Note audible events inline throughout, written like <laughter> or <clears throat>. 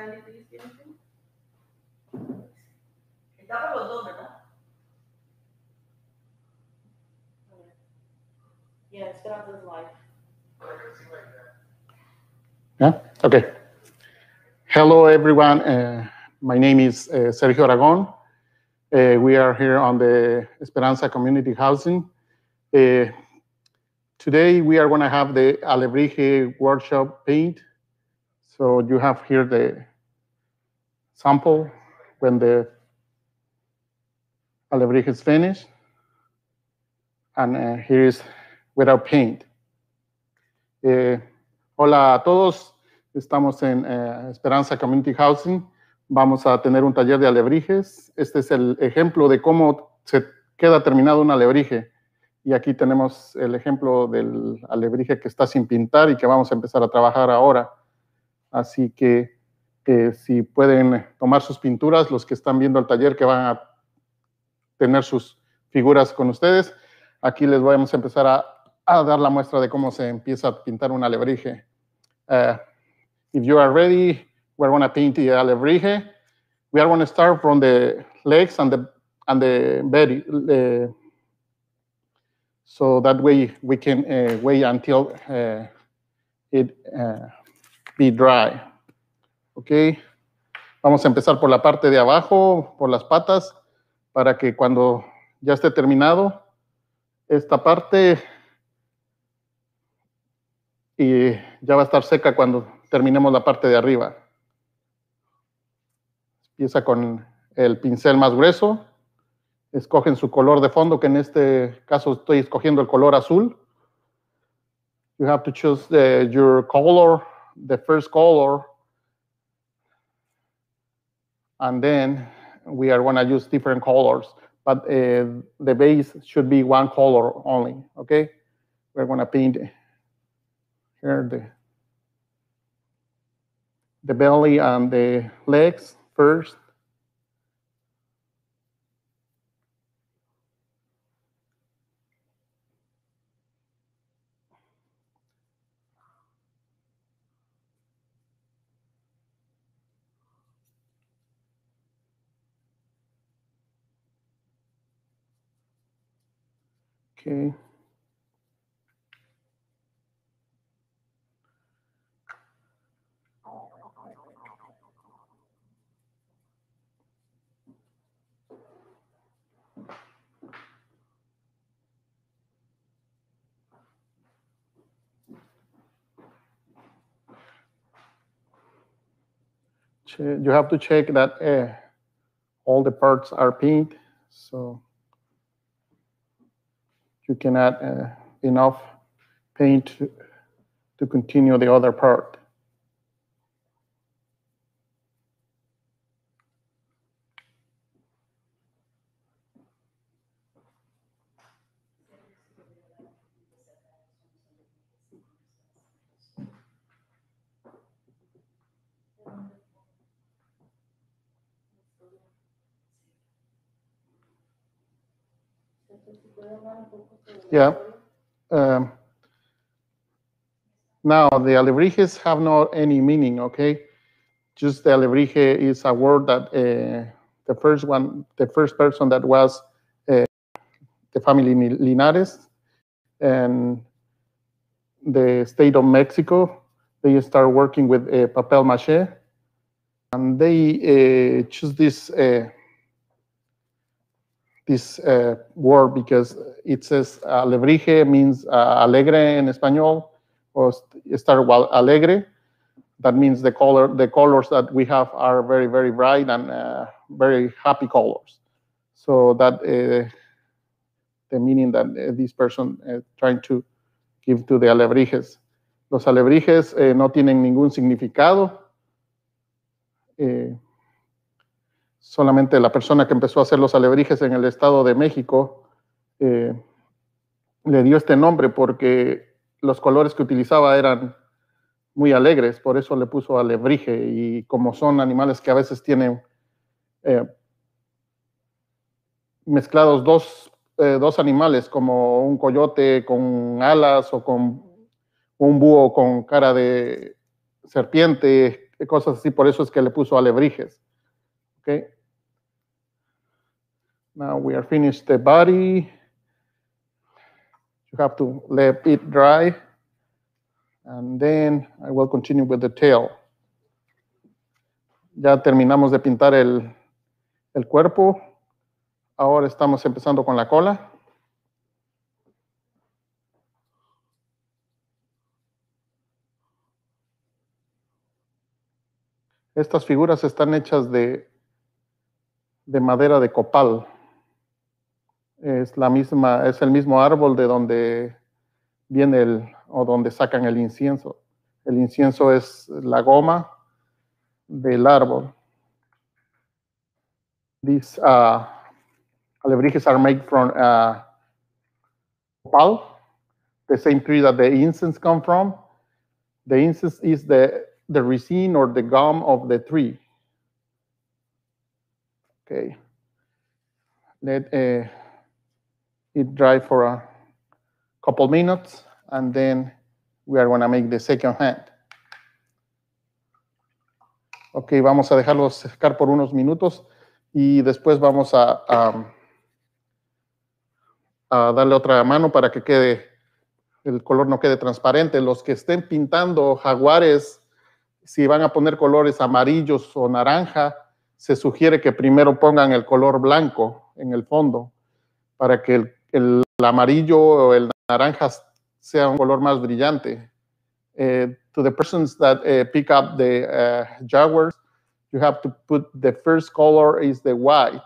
Sandy, do you see anything? los dos, ¿verdad? Yeah, it's been his life. Yeah, okay. Hello, everyone. Uh, my name is uh, Sergio Aragon. Uh, we are here on the Esperanza Community Housing. Uh, today, we are going to have the Alebrije workshop paint. So you have here the sample when the Alebrije is finished. And uh, here is without paint. Eh, hola a todos, estamos en eh, Esperanza Community Housing. Vamos a tener un taller de alebrijes. Este es el ejemplo de cómo se queda terminado un alebrije. Y aquí tenemos el ejemplo del alebrije que está sin pintar y que vamos a empezar a trabajar ahora. Así que si pueden eh, tomar sus pinturas, los que están viendo el taller que van a tener sus figuras con ustedes. Aquí les vamos a empezar a, dar la muestra de cómo se empieza a pintar un alebrije. Si eh, if you are ready, we're going to paint the alebrije. We are going to start from the legs and the, and the belly, eh, so that way we can wait until it be dry. Ok, vamos a empezar por la parte de abajo, por las patas, para que cuando ya esté terminado esta parte y ya va a estar seca cuando terminemos la parte de arriba. Empieza con el pincel más grueso, escogen su color de fondo, que en este caso estoy escogiendo el color azul. You have to choose your color, the first color and then we are going to use different colors, but uh, the base should be one color only, okay? We're going to paint here the, the belly and the legs first, Okay. Mm. You have to check that uh, all the parts are pink. So you cannot uh, enough paint to continue the other part. Yeah. Um, now, the alebrijes have not any meaning, okay? Just the alebrije is a word that uh, the first one, the first person that was uh, the family Linares and the state of Mexico, they start working with uh, papel mache and they uh, choose this uh, this uh, word because it says alebrije means uh, alegre in Spanish, or star alegre. That means the color, the colors that we have are very, very bright and uh, very happy colors. So that uh, the meaning that uh, this person is uh, trying to give to the alebrijes. Los alebrijes eh, no tienen ningún significado. Eh, solamente la persona que empezó a hacer los alebrijes en el Estado de México eh, le dio este nombre porque los colores que utilizaba eran muy alegres, por eso le puso alebrije y como son animales que a veces tienen eh, mezclados dos, eh, dos animales como un coyote con alas o con un búho con cara de serpiente, cosas así, por eso es que le puso alebrijes. Okay. Now we are finished the body. You have to let it dry. And then I will continue with the tail. Ya terminamos de pintar el, el cuerpo. Ahora estamos empezando con la cola. Estas figuras están hechas de de madera de copal. Es, la misma, es el mismo árbol de donde viene el, o donde sacan el incienso. El incienso es la goma del árbol. These uh, ah, alebrijes are made from ah, copal, the same tree that the incense come from. The incense is the, the resin or the gum of the tree. Okay. Let eh, it dry for a couple minutes, and then we are going to make the second hand. Ok, vamos a dejarlos secar por unos minutos y después vamos a, a, a, darle otra mano para que quede el color no quede transparente. Los que estén pintando jaguares, si van a poner colores amarillos o naranja, se sugiere que primero pongan el color blanco en el fondo para que el, el amarillo o el naranja sea un color más brillante. Eh, to the persons that eh, pick up the eh, Jaguars, you have to put the first color is the white.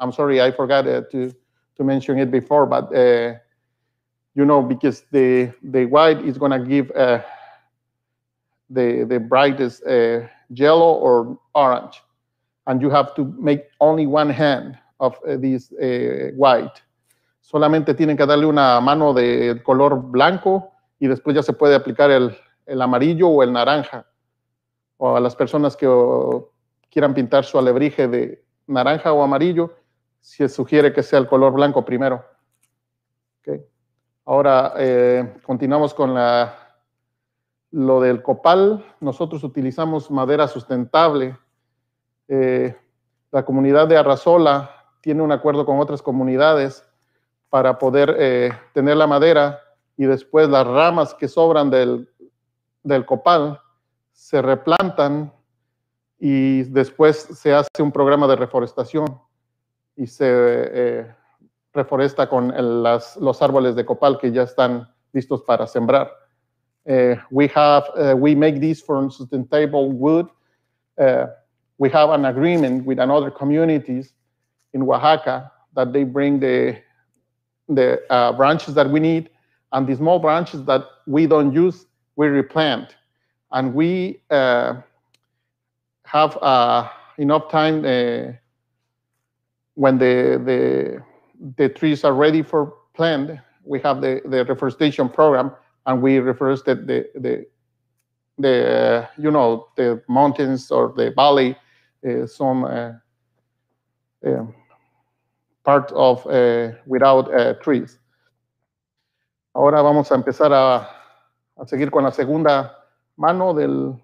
I'm sorry, I forgot to, to mention it before, but you know, because the, the white is to give the, the brightest yellow or orange and you have to make only one hand of eh, this eh, white. Solamente tienen que darle una mano de color blanco y después ya se puede aplicar el, amarillo o el naranja. O a las personas que quieran pintar su alebrije de naranja o amarillo, se sugiere que sea el color blanco primero. Okay. Ahora eh, continuamos con la, lo del copal. Nosotros utilizamos madera sustentable eh, la comunidad de Arrazola tiene un acuerdo con otras comunidades para poder eh, tener la madera y después las ramas que sobran del, copal se replantan y después se hace un programa de reforestación y se eh, reforesta con los árboles de copal que ya están listos para sembrar. we have, we make this from sustainable wood. we have an agreement with another communities in Oaxaca that they bring the, the uh, branches that we need, and the small branches that we don't use, we replant. And we uh, have uh, enough time uh, when the, the, the trees are ready for plant, we have the, the reforestation program, and we reforested the, the, the you know, the mountains or the valley Eh, son eh, eh, part of without trees. Ahora vamos a empezar a, a seguir con la segunda mano del,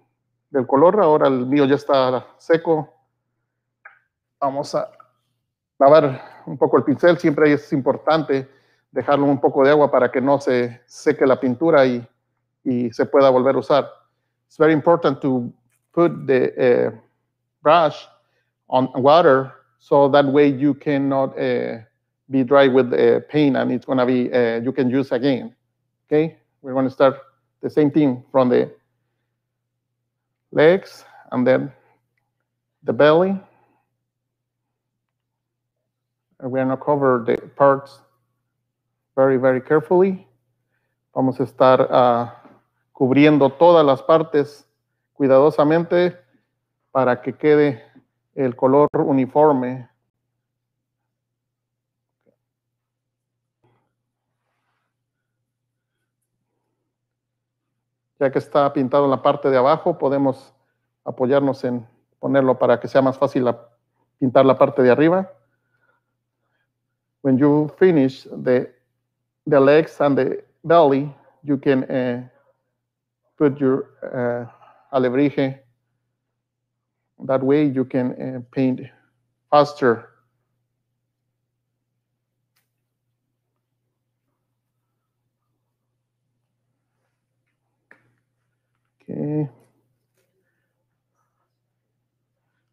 del color. Ahora el mío ya está seco. Vamos a lavar un poco el pincel. Siempre es importante dejarlo un poco de agua para que no se seque la pintura y, y se pueda volver a usar. It's very important to put the brush on water so that way you cannot uh, be dry with uh, paint and it's going to be, uh, you can use again. Okay, we're going to start the same thing from the legs and then the belly. And we're going to cover the parts very, very carefully. Vamos a estar uh, cubriendo todas las partes cuidadosamente para que quede el color uniforme. Ya que está pintado en la parte de abajo, podemos apoyarnos en ponerlo para que sea más fácil pintar la parte de arriba. When you finish the, the legs and the belly, you can eh, put your uh, alebrije that way you can eh, paint faster. Okay.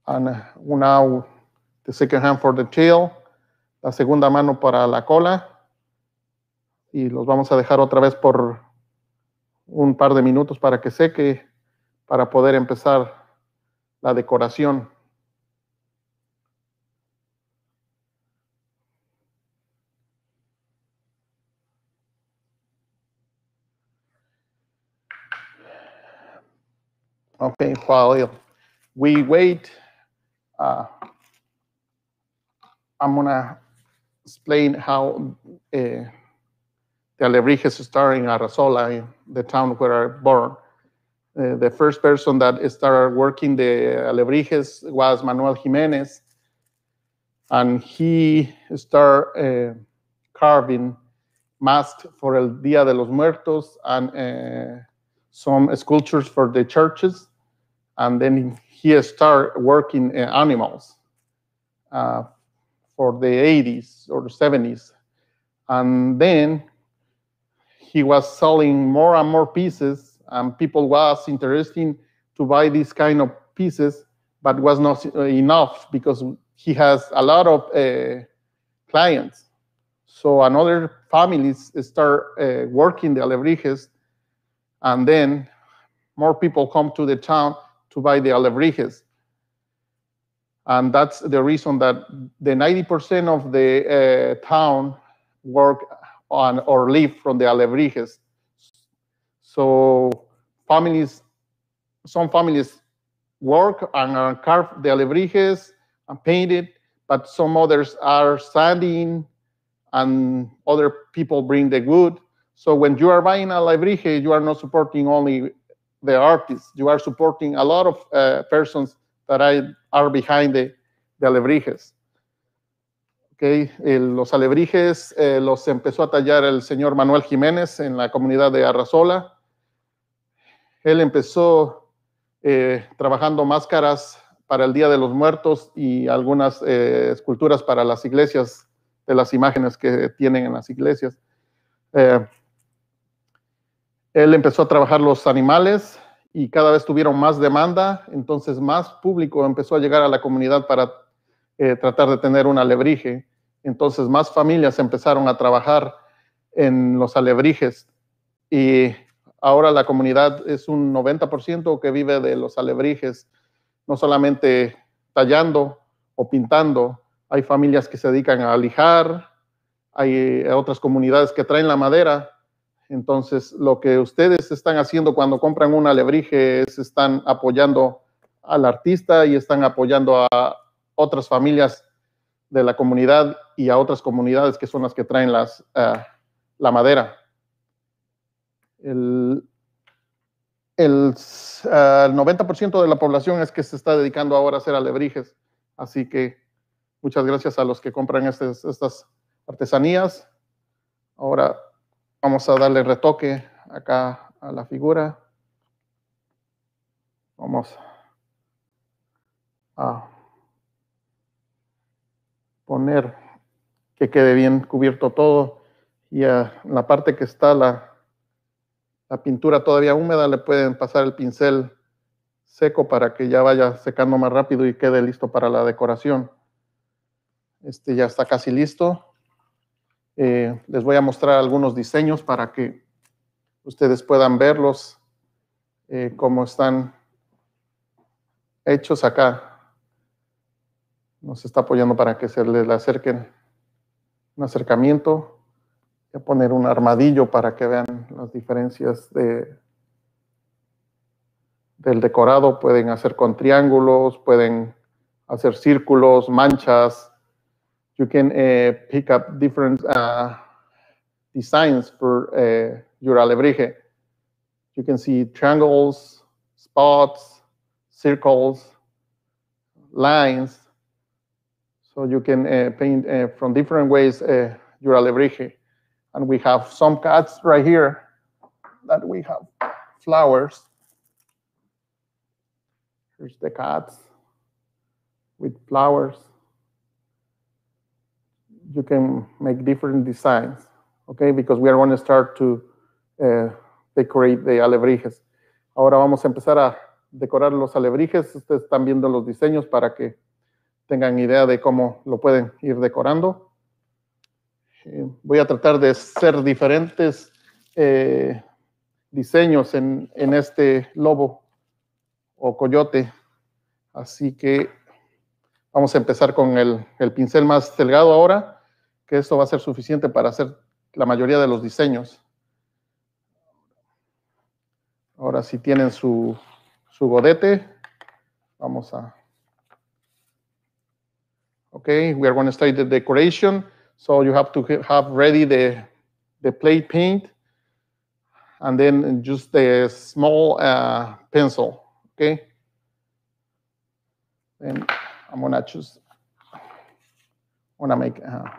And uh, the second hand for the tail, la segunda mano para la cola. Y los vamos a dejar otra vez por un par de minutos para que seque, para poder empezar la decoración. Okay, while we wait, uh, I'm gonna explain how uh, the Alebrijes started in Arrazola, the town where I born. Uh, the first person that started working the alebrijes was Manuel Jimenez, and he started uh, carving masks for El Dia de los Muertos and uh, some sculptures for the churches, and then he started working uh, animals for the 80s or the 70s. And then he was selling more and more pieces and people was interested to buy these kind of pieces, but was not enough because he has a lot of uh, clients. So another families start uh, working the alebrijes, and then more people come to the town to buy the alebrijes. And that's the reason that the 90% of the uh, town work on or live from the alebrijes. So families, some families work and uh, carve the alebrijes and paint it, but some others are sanding and other people bring the wood. So when you are buying a alebrije, you are not supporting only the artists, you are supporting a lot of uh, persons that are, are behind the, the alebrijes. Okay. Eh, los alebrijes eh, los empezó a tallar el señor Manuel Jiménez en la comunidad de Arrazola. Él empezó eh, trabajando máscaras para el Día de los Muertos y algunas eh, esculturas para las iglesias, de las imágenes que tienen en las iglesias. Eh, él empezó a trabajar los animales y cada vez tuvieron más demanda, entonces más público empezó a llegar a la comunidad para tratar de tener un alebrije. Entonces más familias empezaron a trabajar en los alebrijes y ahora la comunidad es un 90% que vive de los alebrijes, no solamente tallando o pintando, hay familias que se dedican a lijar, hay eh, otras comunidades que traen la madera. Entonces, lo que ustedes están haciendo cuando compran un alebrije es están apoyando al artista y están apoyando a otras familias de la comunidad y a otras comunidades que son las que traen eh, la madera el, 90% eh, de la población es que se está dedicando ahora a hacer alebrijes. Así que muchas gracias a los que compran estas artesanías. Ahora vamos a darle retoque acá a la figura. Vamos a poner que quede bien cubierto todo y a la parte que está la, la pintura todavía húmeda, le pueden pasar el pincel seco para que ya vaya secando más rápido y quede listo para la decoración. Este ya está casi listo. Eh, les voy a mostrar algunos diseños para que ustedes puedan verlos eh, como están hechos acá. Nos está apoyando para que se les acerquen un acercamiento a poner un armadillo para que vean las diferencias de, del decorado. Pueden hacer con triángulos, pueden hacer círculos, manchas. You can eh, pick up different uh, designs for uh, your alebrije. You can see triangles, spots, circles, lines. So you can eh, paint from different ways your alebrije. And we have some cats right here that we have flowers. Here's the cats with flowers. You can make different designs, okay? Because we are going to start to uh, decorate the alebrijes. Ahora vamos a empezar a decorar los alebrijes. Ustedes están viendo los diseños para que tengan idea de cómo lo pueden ir decorando. Eh, voy a tratar de hacer diferentes eh, diseños en, este lobo o coyote. Así que vamos a empezar con el, pincel más delgado ahora, que esto va a ser suficiente para hacer la mayoría de los diseños. Ahora si tienen su, su godete, vamos a... Okay, we are going to start the decoration. So you have to have ready the, the plate paint and then just the small uh, pencil, okay? then I'm gonna choose, I'm gonna make uh,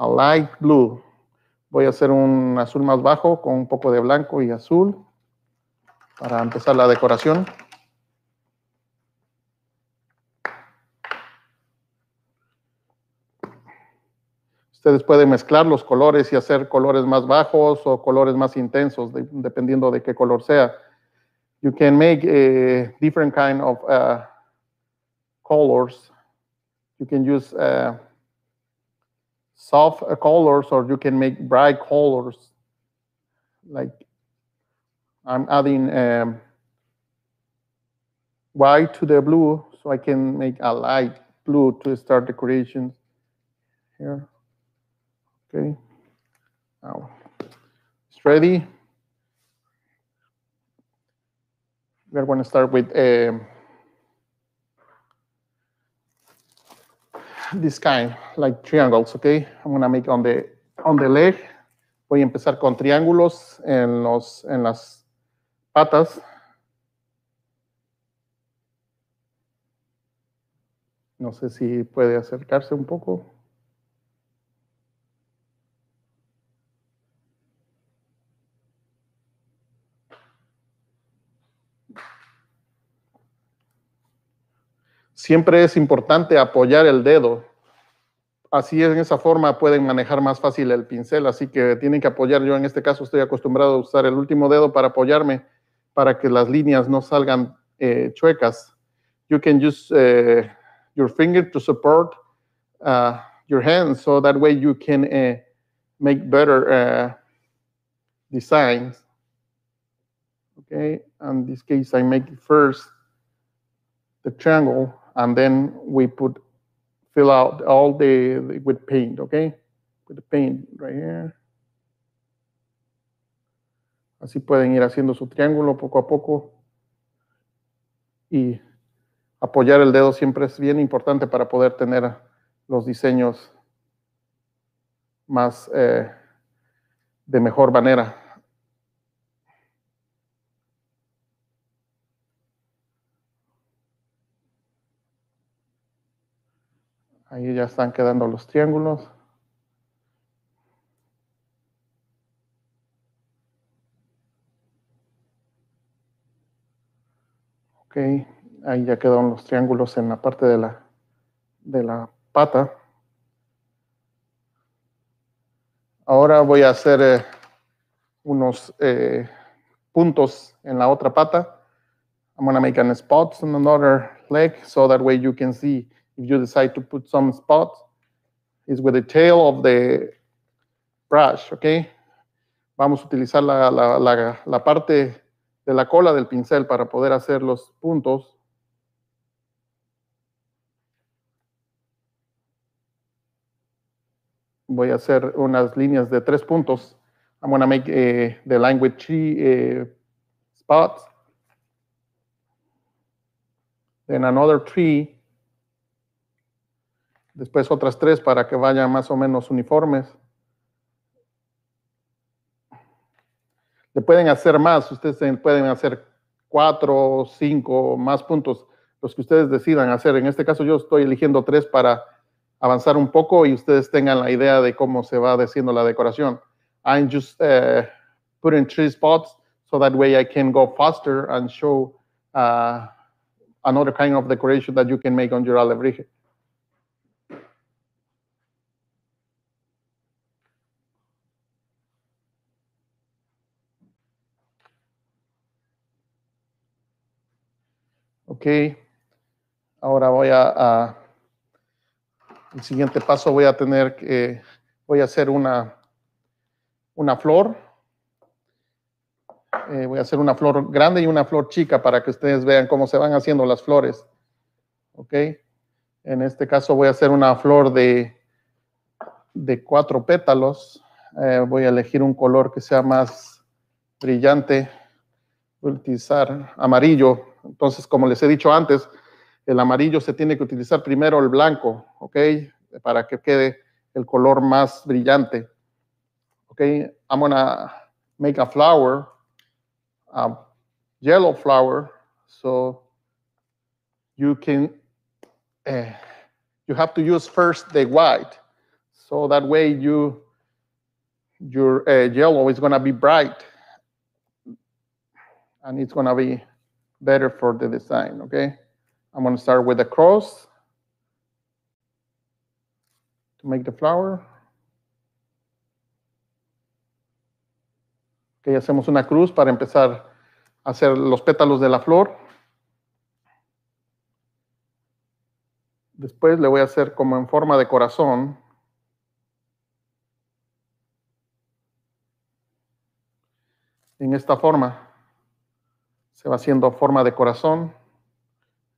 a light blue. Voy a hacer un azul más bajo con un poco de blanco y azul para empezar la decoración. Ustedes pueden mezclar los colores y hacer colores más bajos o colores más intensos, dependiendo de qué color sea. You can make a eh, different kind of uh, colors. You can use uh, soft uh, colors or you can make bright colors. Like I'm adding um, white to the blue so I can make a light blue to start the creation here. Okay. Ah, Now, it's ready. We're are going to start with um, this kind, like triangles, okay? I'm going to make on the, on the leg. Voy a empezar con triángulos en, los, en las patas. No sé si puede acercarse un poco. siempre es importante apoyar el dedo. Así en esa forma pueden manejar más fácil el pincel, así que tienen que apoyar. Yo en este caso estoy acostumbrado a usar el último dedo para apoyarme, para que las líneas no salgan eh, chuecas. You can use eh, your finger to support uh, your hand, so that way you can eh, make better designs. Okay, in this case I make first the triangle and then we put fill out all the, with paint, okay? With the paint right here. Así pueden ir haciendo su triángulo poco a poco. Y apoyar el dedo siempre es bien importante para poder tener los diseños más eh, de mejor manera. Ahí ya están quedando los triángulos. Ok, ahí ya quedaron los triángulos en la parte de la, de la pata. Ahora voy a hacer eh, unos eh, puntos en la otra pata. I'm going to make an spots on another leg so that way you can see if you decide to put some spots, is with the tail of the brush, okay? Vamos a utilizar la, parte de la cola del pincel para poder hacer los puntos. Voy a hacer unas líneas de tres puntos. I'm going to make eh, the language with eh, spots. Then another tree después otras tres para que vayan más o menos uniformes. Le pueden hacer más, ustedes pueden hacer cuatro, cinco, más puntos, los que ustedes decidan hacer. En este caso yo estoy eligiendo tres para avanzar un poco y ustedes tengan la idea de cómo se va haciendo la decoración. I'm just eh, putting three spots so that way I can go faster and show uh, another kind of decoration that you can make on your alebrije. Ok, ahora voy a, el siguiente paso voy a tener que, voy a hacer una, una flor. Eh, voy a hacer una flor grande y una flor chica para que ustedes vean cómo se van haciendo las flores. Ok, en este caso voy a hacer una flor de, de cuatro pétalos. Eh, voy a elegir un color que sea más brillante. Voy a utilizar amarillo entonces, como les he dicho antes, el amarillo se tiene que utilizar primero el blanco, ¿ok? Para que quede el color más brillante. ¿Ok? I'm gonna make a flower, a yellow flower, so you can, eh, you have to use first the white. So that way you, your eh, yellow is gonna be bright and it's gonna be better for the design, okay? I'm gonna start with a cross to make the flower. Okay, hacemos una cruz para empezar a hacer los pétalos de la flor. Después le voy a hacer como en forma de corazón. En esta forma se va haciendo forma de corazón.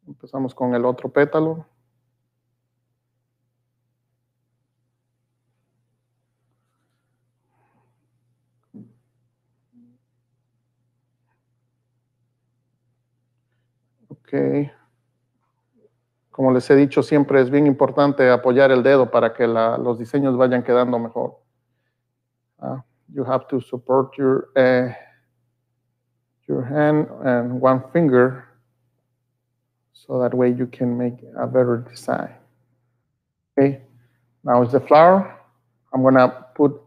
Empezamos con el otro pétalo. Ok. Como les he dicho, siempre es bien importante apoyar el dedo para que los diseños vayan quedando mejor. Ah, you have to support your eh, your hand and one finger so that way you can make a better design. Okay, now is the flower. I'm gonna put,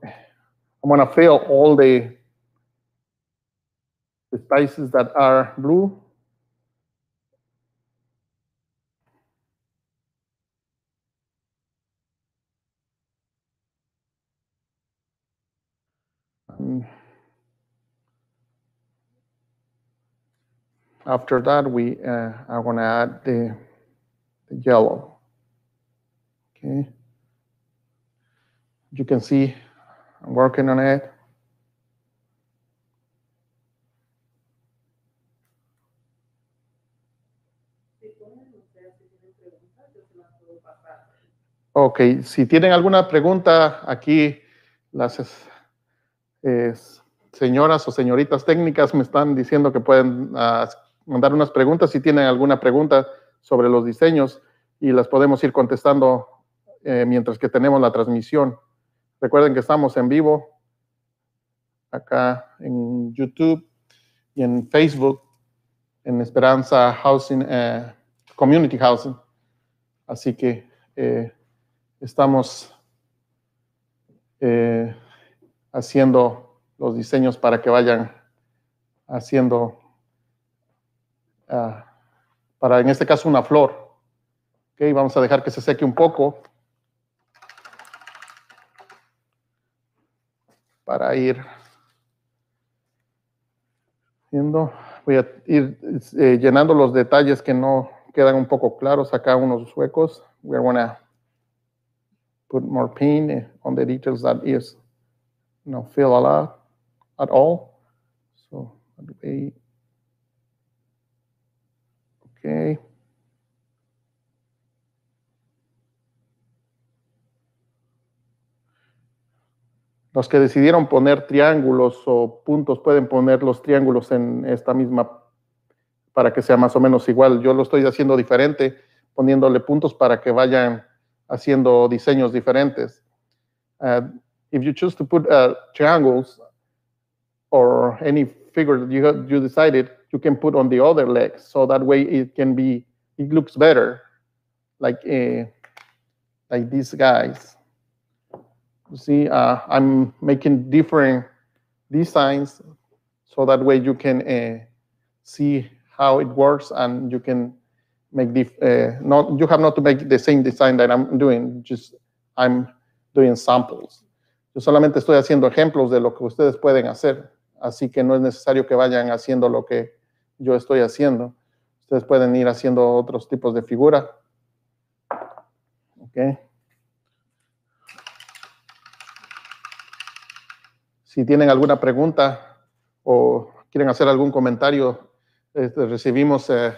I'm gonna fill all the, the spaces that are blue. And After that, we uh, are going to add the, yellow. Okay. You can see I'm working on it. Ok, si tienen alguna pregunta aquí, las eh, señoras o señoritas técnicas me están diciendo que pueden ah, mandar unas preguntas si tienen alguna pregunta sobre los diseños y las podemos ir contestando eh, mientras que tenemos la transmisión. Recuerden que estamos en vivo acá en YouTube y en Facebook en Esperanza Housing, eh, Community Housing. Así que eh, estamos haciendo los diseños para que vayan haciendo Ah, para en este caso una flor. Okay, vamos a dejar que se seque un poco para ir viendo. Voy a ir eh, llenando los detalles que no quedan un poco claros acá unos huecos. going gonna put more paint eh, on the details that is no feel a lot at all. So, los que decidieron poner triángulos o puntos pueden poner los triángulos en esta misma para que sea más o menos igual. Yo lo estoy haciendo diferente, poniéndole puntos para que vayan haciendo diseños diferentes. Uh, if you choose to put uh, triangles or any figure that you, you decided, you can put on the other leg. So that way it can be, it looks better, like uh, like these guys. You see, uh, I'm making different designs so that way you can uh, see how it works and you can make the, eh, not, you have not to make the same design that I'm doing, just I'm doing samples. Yo solamente estoy haciendo ejemplos de lo que ustedes pueden hacer, así que no es necesario que vayan haciendo lo que yo estoy haciendo. Ustedes pueden ir haciendo otros tipos de figura. Si tienen alguna pregunta o quieren hacer algún comentario, este, recibimos eh,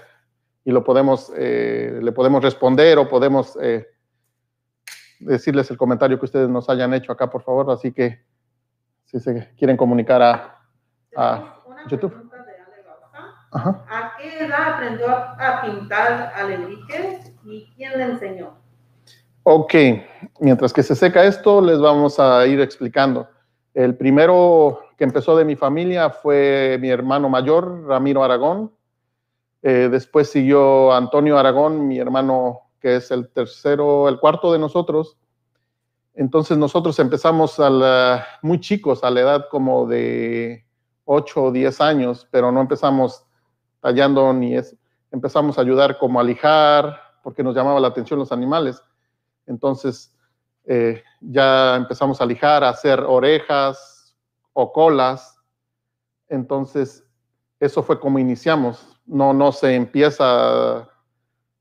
y lo podemos, eh, le podemos responder o podemos eh, decirles el comentario que ustedes nos hayan hecho acá, por favor. Así que si se quieren comunicar a YouTube. ¿A qué edad aprendió a, pintar al Enrique y quién le enseñó? Ok, mientras que se seca esto, les vamos a ir explicando. El primero que empezó de mi familia fue mi hermano mayor, Ramiro Aragón. Eh, después siguió Antonio Aragón, mi hermano que es el tercero, el cuarto de nosotros. Entonces nosotros empezamos a muy chicos, a la edad como de 8 o 10 años, pero no empezamos tallando ni Empezamos a ayudar como a lijar, porque nos llamaba la atención los animales. Entonces eh, ya empezamos a lijar, a hacer orejas o colas. Entonces eso fue como iniciamos. No, no se empieza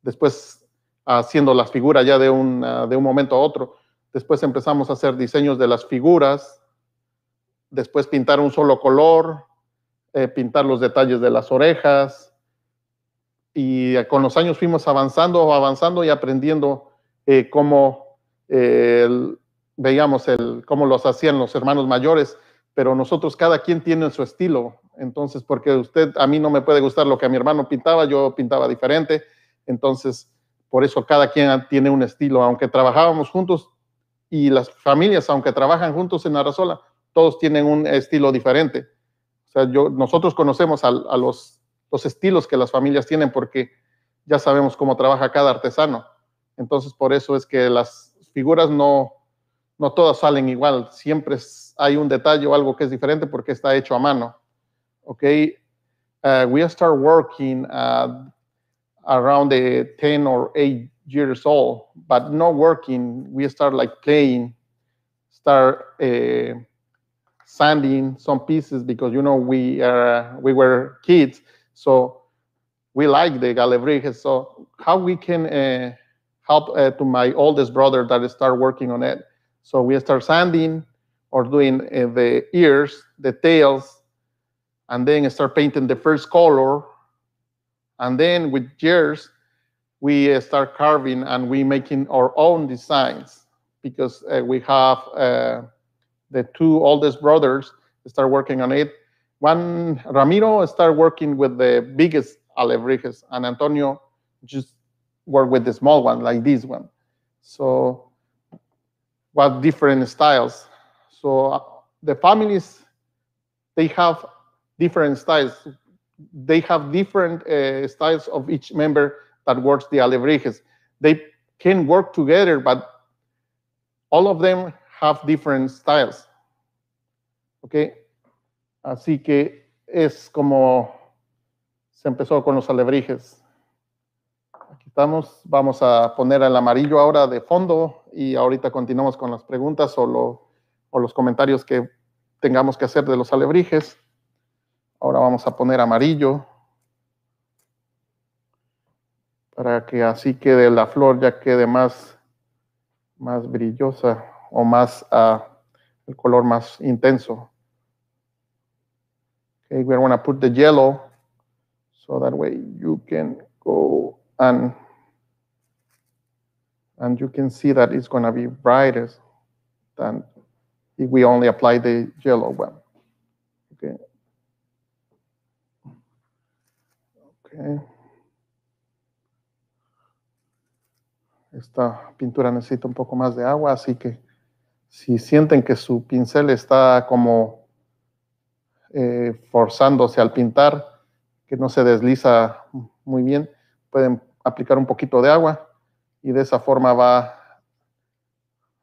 después haciendo las figuras ya de, ah, de un momento a otro. Después empezamos a hacer diseños de las figuras, después pintar un solo color, eh, pintar los detalles de las orejas. Y eh, con los años fuimos avanzando, avanzando y aprendiendo eh, cómo veíamos el, cómo los hacían los hermanos mayores, pero nosotros cada quien tiene su estilo. Entonces, porque usted, a mí no me puede gustar lo que a mi hermano pintaba, yo pintaba diferente. Entonces, por eso cada quien tiene un estilo. Aunque trabajábamos juntos y las familias, aunque trabajan juntos en Arasola, todos tienen un estilo diferente. O sea, yo, nosotros conocemos a, los, los, estilos que las familias tienen porque ya sabemos cómo trabaja cada artesano. Entonces, por eso es que las figuras no, no todas salen igual. Siempre hay un detalle o algo que es diferente porque está hecho a mano. Ok. Uh, we start working around the 10 or 8 years old, but not working. We start like playing, start. Eh, sanding some pieces because you know we uh, we were kids, so we like the Galebrijes. So how we can uh, help uh, to my oldest brother that start working on it. So we start sanding or doing uh, the ears, the tails, and then start painting the first color. And then with years, we uh, start carving and we making our own designs because uh, we have the two oldest brothers start working on it. One, Ramiro, started working with the biggest alebrijes, and Antonio just worked with the small one, like this one. So, what different styles. So, uh, the families, they have different styles. They have different uh, styles of each member that works the alebrijes. They can work together, but all of them have different styles. ¿Ok? Así que es como se empezó con los alebrijes. Aquí estamos. Vamos a poner el amarillo ahora de fondo y ahorita continuamos con las preguntas o, o los comentarios que tengamos que hacer de los alebrijes. Ahora vamos a poner amarillo para que así quede la flor, ya quede más, más brillosa o más uh, el color más intenso. Okay, we're going to put the yellow so that way you can go and and you can see that it's going to be brighter than if we only apply the yellow one. Okay. Okay. Esta pintura necesita un poco más de agua, así que si sienten que su pincel está como eh, forzándose al pintar, que no se desliza muy bien, pueden aplicar un poquito de agua y de esa forma va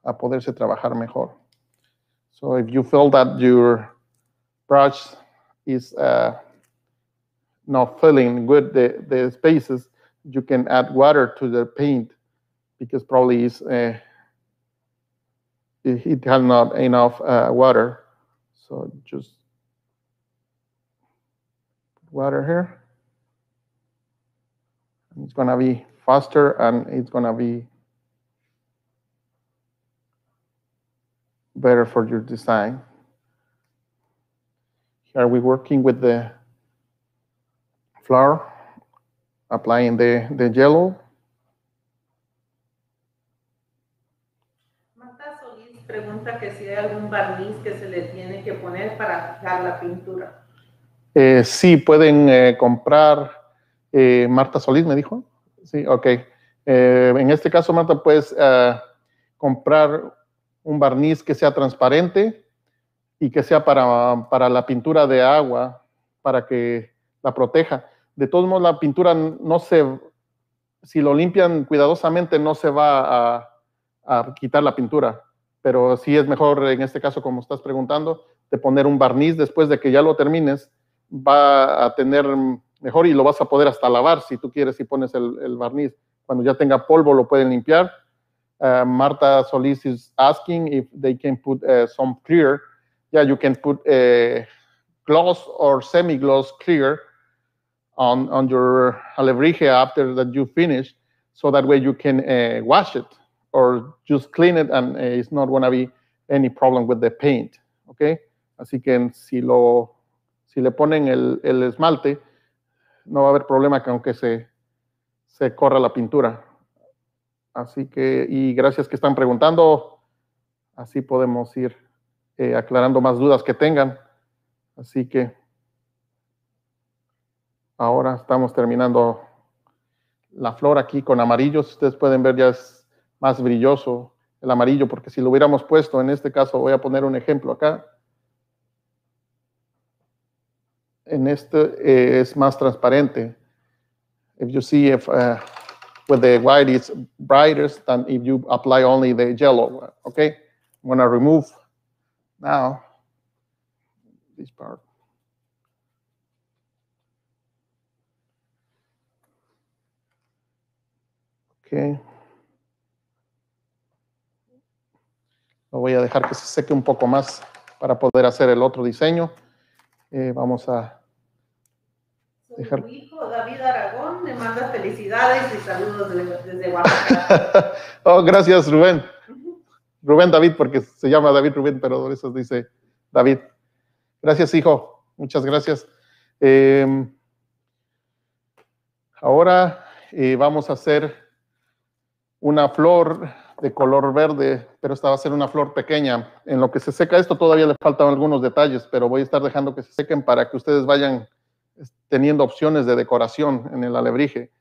a poderse trabajar mejor. So if you feel that your brush is uh, not filling good the, the spaces, you can add water to the paint because probably it's eh, it had not enough uh, water. So just water here. It's gonna be faster and it's gonna be better for your design. Here we're working with the flower, applying the, the yellow que si hay algún barniz que se le tiene que poner para fijar la pintura. Eh, sí, pueden eh, comprar, eh, Marta Solís me dijo, sí, ok. en este caso, Marta, puedes comprar un barniz que sea transparente y que sea para, para la pintura de agua, para que la proteja. De todos modos, la pintura no se, si lo limpian cuidadosamente, no se va a quitar la pintura pero sí es mejor, en este caso, como estás preguntando, de poner un barniz después de que ya lo termines, va a tener mejor y lo vas a poder hasta lavar si tú quieres y pones el, barniz. Cuando ya tenga polvo lo pueden limpiar. Eh, Marta Solis is asking if they can put eh, some clear. Yeah, you can put a eh, gloss or semi-gloss clear on, on your alebrije after that you finish, so that way you can wash it o just clean it and eh, it's not going to be any problem with the paint, okay? Así que si lo, si le ponen el, el esmalte, no va a haber problema que aunque se, se corra la pintura. Así que, y gracias que están preguntando, así podemos ir eh, aclarando más dudas que tengan. Así que ahora estamos terminando la flor aquí con amarillos. Ustedes pueden ver ya es más brilloso el amarillo, porque si lo hubiéramos puesto, en este caso voy a poner un ejemplo acá, en este eh, es más transparente. If you see if with uh, the white it's brighter than if you apply only the yellow. Okay, I'm gonna remove now this part. Okay. voy a dejar que se seque un poco más para poder hacer el otro diseño. Eh, vamos a dejar. hijo David Aragón me manda felicidades y saludos desde Guadalajara. <laughs> oh, gracias Rubén. Rubén David, porque se llama David Rubén, pero eso dice David. Gracias, hijo. Muchas gracias. Em, ahora eh, vamos a hacer una flor de color verde, pero esta va a ser una flor pequeña. En lo que se seca esto todavía le faltan algunos detalles, pero voy a estar dejando que se sequen para que ustedes vayan teniendo opciones de decoración en el alebrije.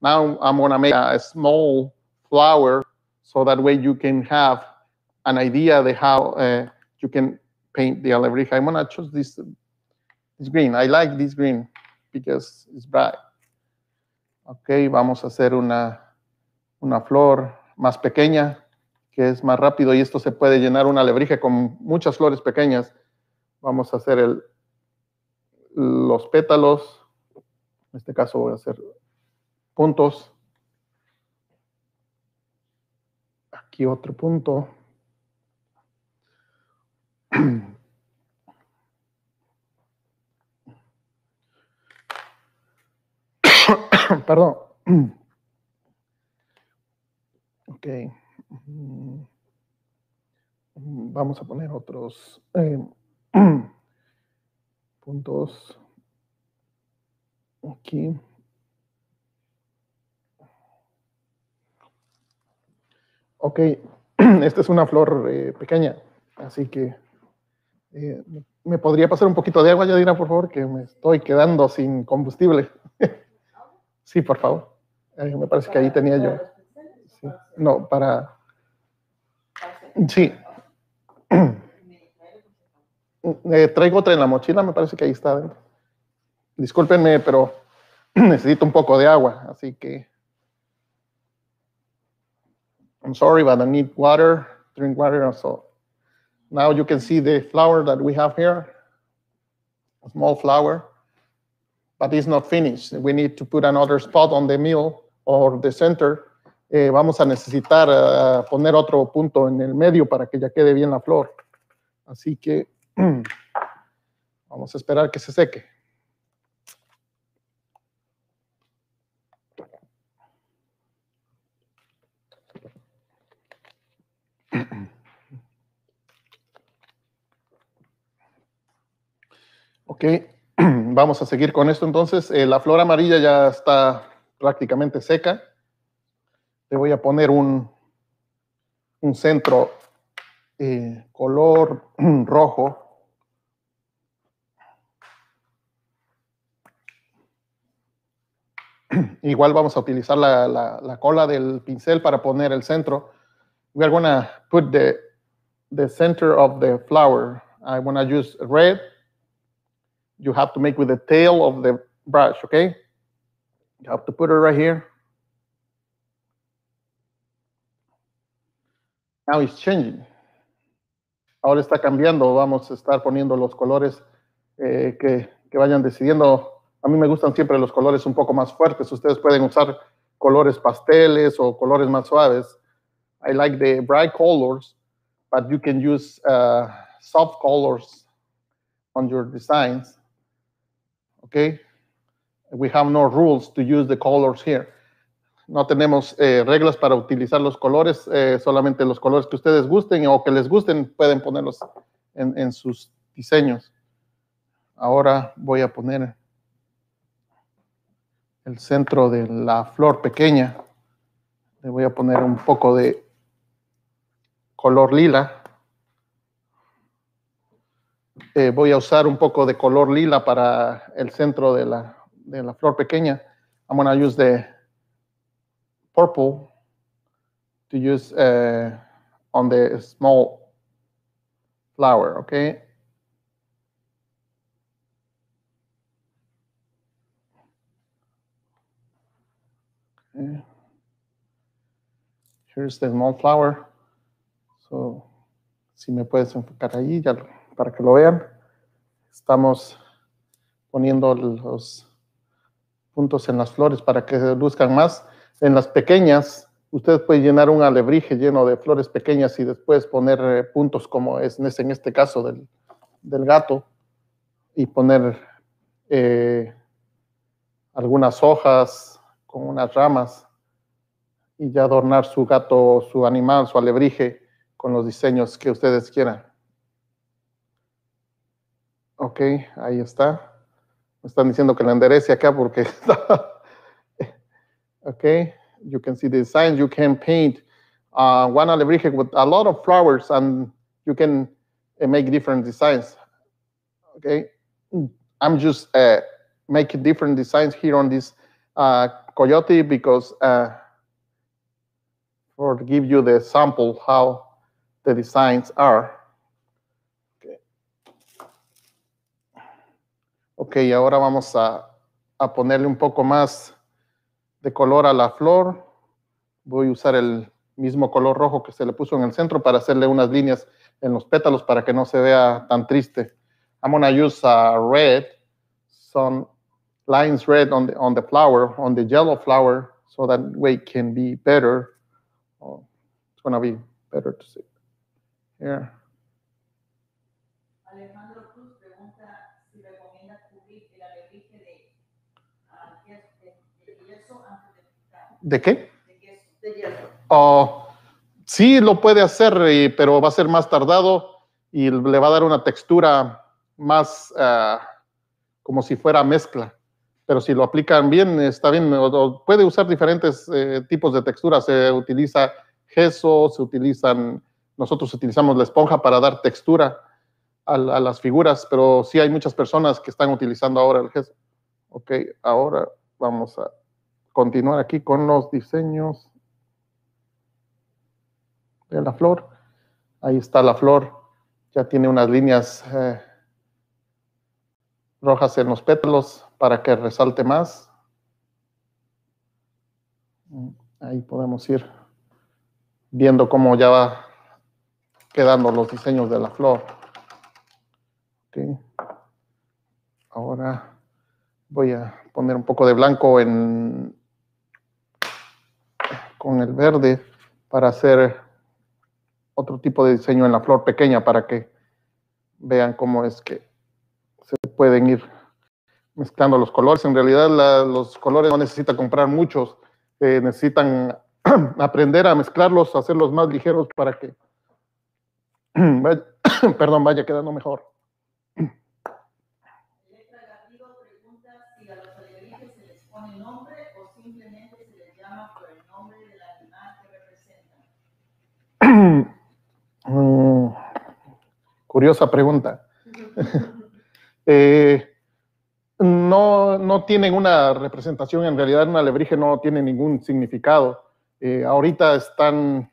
Now I'm going make a small flower so that way you can have an idea de how eh, you can paint the alebrije. I'm going to choose this, this green. I like this green because it's bright. Ok, vamos a hacer una, una flor más pequeña, que es más rápido y esto se puede llenar una lebrija con muchas flores pequeñas. Vamos a hacer los pétalos, en este caso voy a hacer puntos. Aquí otro punto. <coughs> Perdón. Ok. Mm, mm, vamos a poner otros eh, <clears throat> puntos aquí. Ok, <clears throat> esta es una flor eh, pequeña, así que eh, me podría pasar un poquito de agua, Yadira, por favor, que me estoy quedando sin combustible. <laughs> sí, por favor. me parece que ahí tenía yo. No, para... Sí. <clears throat> Eh, traigo otra en la mochila, me parece que ahí está dentro. Discúlpenme, pero <clears throat> necesito un poco de agua, así que... I'm sorry, but I need water, drink water also. Now you can see the flower that we have here, a small flower, but it's not finished. We need to put another spot on the middle or the center eh, vamos a necesitar eh, poner otro punto en el medio para que ya quede bien la flor. Así que <clears throat> vamos a esperar que se seque. <clears throat> Ok, <clears throat> vamos a seguir con esto entonces. Eh, la flor amarilla ya está prácticamente seca le voy a poner un, un centro eh, color <clears throat> rojo. <clears throat> Igual vamos a utilizar la, cola del pincel para poner el centro. are going to put the, the center of the flower. I want to use red. You have to make with the tail of the brush, okay? You have to put it right here. Now it's changing. Ahora está cambiando. Vamos a estar poniendo los colores eh, que, que vayan decidiendo. A mí me gustan siempre los colores un poco más fuertes. Ustedes pueden usar colores pasteles o colores más suaves. I like the bright colors, but you can use uh, soft colors on your designs. Okay? We have no rules to use the colors here. no tenemos eh, reglas para utilizar los colores, eh, solamente los colores que ustedes gusten o que les gusten pueden ponerlos en, sus diseños. Ahora voy a poner el centro de la flor pequeña. Le voy a poner un poco de color lila. Eh, voy a usar un poco de color lila para el centro de la, de la flor pequeña. I'm going use purple to use uh, on the small flower, okay? okay. Here's the small flower. So, si me puedes enfocar ahí ya, para que lo vean. Estamos poniendo los puntos en las flores para que luzcan más. En las pequeñas, ustedes pueden llenar un alebrije lleno de flores pequeñas y después poner eh, puntos como es en este caso del, gato y poner eh, algunas hojas con unas ramas y ya adornar su gato, su animal, su alebrije con los diseños que ustedes quieran. Ok, ahí está. Me están diciendo que la enderece acá porque <laughs> está okay? You can see the designs. You can paint uh, one alebrije with a lot of flowers, and you can uh, make different designs, okay? I'm just uh, making different designs here on this uh, coyote because uh, or to give you the sample how the designs are. Okay, okay ahora vamos a, a ponerle un poco más de color a la flor. Voy a usar el mismo color rojo que se le puso en el centro para hacerle unas líneas en los pétalos para que no se vea tan triste. I'm going to use uh, red, some lines red on the, on the flower, on the yellow flower, so that way it can be better. Oh, it's going to be better to see. Here. ¿De qué? De hierro. Oh, sí, lo puede hacer, pero va a ser más tardado y le va a dar una textura más ah, como si fuera mezcla. Pero si lo aplican bien, está bien. puede usar diferentes eh, tipos de texturas. Se utiliza gesso, se utilizan, nosotros utilizamos la esponja para dar textura a, a las figuras, pero sí hay muchas personas que están utilizando ahora el gesso. Ok, ahora vamos a continuar aquí con los diseños de la flor. Ahí está la flor, ya tiene unas líneas eh, rojas en los pétalos para que resalte más. Ahí podemos ir viendo cómo ya va quedando los diseños de la flor. Ahora voy a poner un poco de blanco en con el verde para hacer otro tipo de diseño en la flor pequeña para que vean cómo es que se pueden ir mezclando los colores. En realidad los colores no necesita comprar muchos, eh, necesitan <clears throat> aprender a mezclarlos, hacerlos más ligeros para que <clears throat> <clears throat> perdón, vaya quedando mejor. Mm. Mm. curiosa pregunta. <laughs> Eh, no, no, tienen una representación, en realidad un alebrije no tiene ningún significado. Eh, ahorita están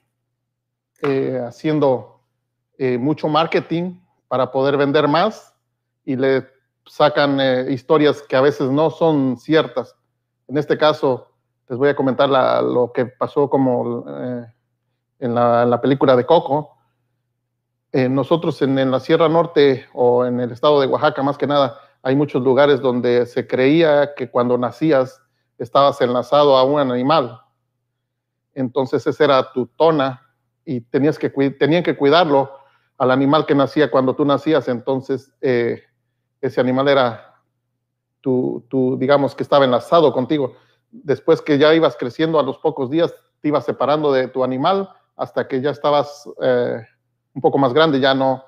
eh, haciendo mucho marketing para poder vender más y le sacan historias que a veces no son ciertas. En este caso, les voy a comentar lo que pasó como en la, película de Coco, eh, nosotros en, la Sierra Norte o en el estado de Oaxaca más que nada, hay muchos lugares donde se creía que cuando nacías estabas enlazado a un animal. Entonces esa era tu tona y tenías que, tenían que cuidarlo al animal que nacía cuando tú nacías. Entonces eh, ese animal era tu, tu, digamos que estaba enlazado contigo. Después que ya ibas creciendo a los pocos días, te ibas separando de tu animal hasta que ya estabas eh, un poco más grande, ya no,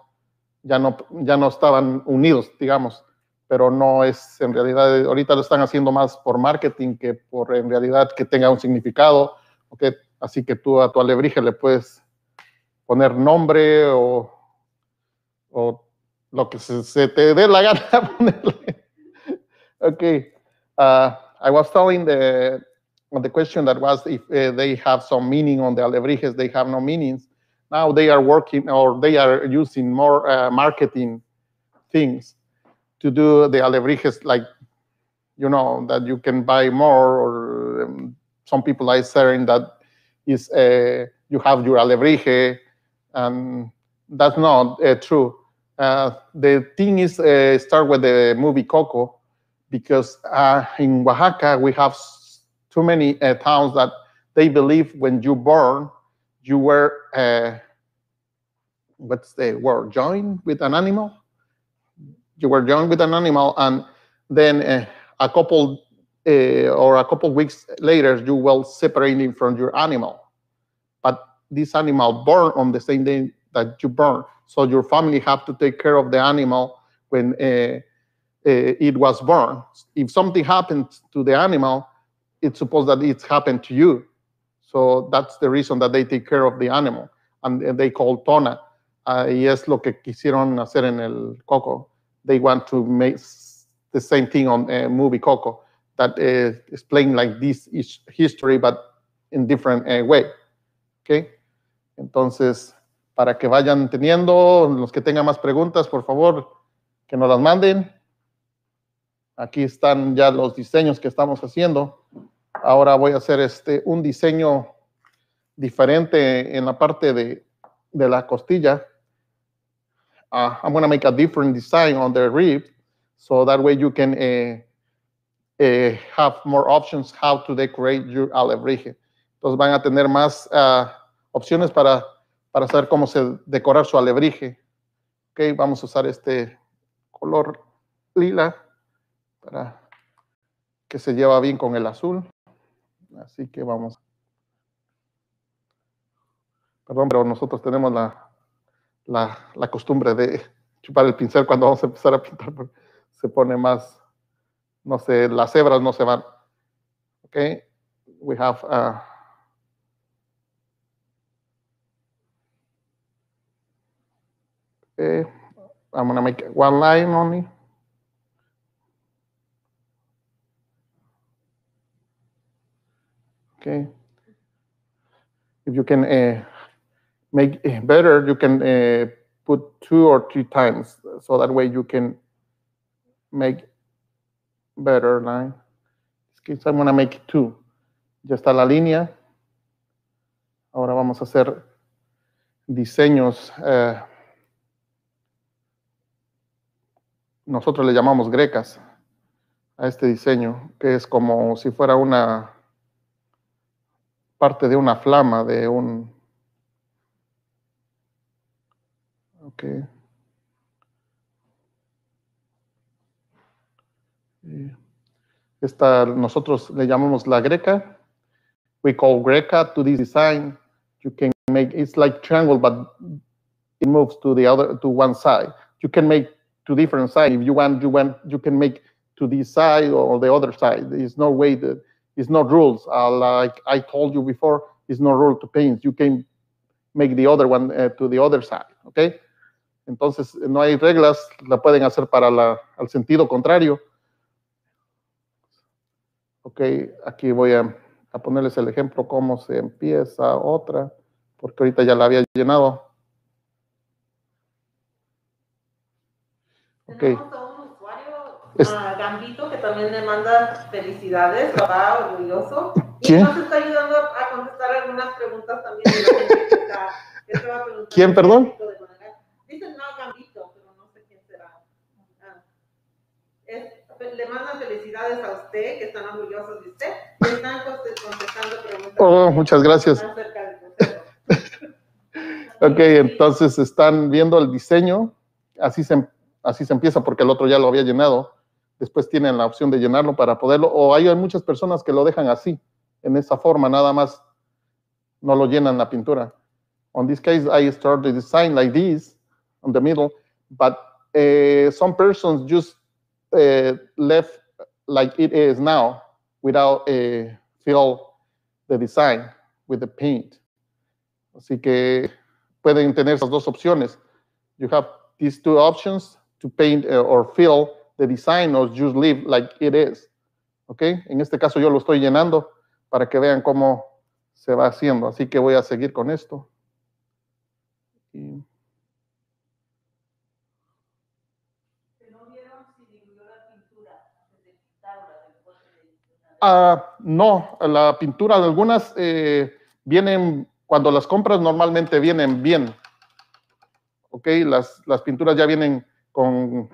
ya, no, ya no estaban unidos, digamos, pero no es en realidad, ahorita lo están haciendo más por marketing que por en realidad que tenga un significado, ¿okay? así que tú a tu alebrije le puedes poner nombre o, lo que se, te dé la <laughs> gana ponerle. ok, ah, I was telling the the question that was if uh, they have some meaning on the alebrijes, they have no meanings. Now they are working or they are using more uh, marketing things to do the alebrijes like, you know, that you can buy more or um, some people are saying that is uh, you have your alebrije and that's not uh, true. Uh, the thing is start with the movie Coco because in Oaxaca we have too many uh, towns that they believe when you born, you were, uh, what's the word, joined with an animal? You were joined with an animal, and then uh, a couple uh, or a couple weeks later, you will separating from your animal. But this animal born on the same day that you born, so your family have to take care of the animal when uh, uh, it was born. If something happens to the animal, it's supposed that it's happened to you. So that's the reason that they take care of the animal. And, they call tona. Uh, y es lo que quisieron hacer en el Coco. They want to make the same thing on uh, movie Coco that uh, explain like this history, but in different eh, way. Okay. Entonces, para que vayan teniendo, los que tengan más preguntas, por favor, que nos las manden. Aquí están ya los diseños que estamos haciendo. Ahora voy a hacer este, un diseño diferente en la parte de, de la costilla. Ah, I'm going to make a different design on the rib, so that way you can eh, eh, have more options how to decorate your alebrije. Entonces van a tener más ah, opciones para, para saber cómo se decorar su alebrije. Okay, vamos a usar este color lila para que se lleva bien con el azul. Así que vamos. Perdón, pero nosotros tenemos la, costumbre de chupar el pincel cuando vamos a empezar a pintar, porque se pone más, no sé, las hebras no se van. Ok, we have. a... okay. Eh, I'm gonna make one line only. Okay. If you can uh, make it better, you can uh, put two or three times. So that way you can make better line. make Ya está la línea. Ahora vamos a hacer diseños. Eh, nosotros le llamamos grecas a este diseño, que es como si fuera una parte de una flama, de un... Ok. Esta nosotros le llamamos la greca. We call greca to this design. You can make, it's like triangle, but it moves to the other, to one side. You can make two different sides. If you want, you want, you can make to this side or the other side. There's no way that It's not rules. Uh, like I told you before, it's no rule to paint. You can make the other one uh, to the other side, okay? Entonces, no hay reglas, la pueden hacer para la, al sentido contrario. Ok, aquí voy a, ponerles el ejemplo cómo se empieza otra, porque ahorita ya la había llenado. Ok a Gambito, que también le manda felicidades, va orgulloso. Y nos está ayudando a contestar algunas preguntas también. De la ¿Quién, perdón? Dicen no, Gambito, pero no sé quién será. Ah. le mandan felicidades a usted, que están orgullosos de usted, y están contestando preguntas. Oh, muchas gracias. <laughs> ok, entonces están viendo el diseño, así se, así se empieza porque el otro ya lo había llenado después tienen la opción de llenarlo para poderlo, o hay, muchas personas que lo dejan así, en esa forma, nada más no lo llenan la pintura. On this case, I start the design like this, on the middle, but eh, some persons just eh, left like it is now, without a eh, fill the design with the paint. Así que pueden tener esas dos opciones. You have these two options, to paint or fill design o just leave like it is. ¿Ok? En este caso yo lo estoy llenando para que vean cómo se va haciendo. Así que voy a seguir con esto. Ah, no, la pintura de algunas eh, vienen, cuando las compras normalmente vienen bien. Ok, las, las pinturas ya vienen con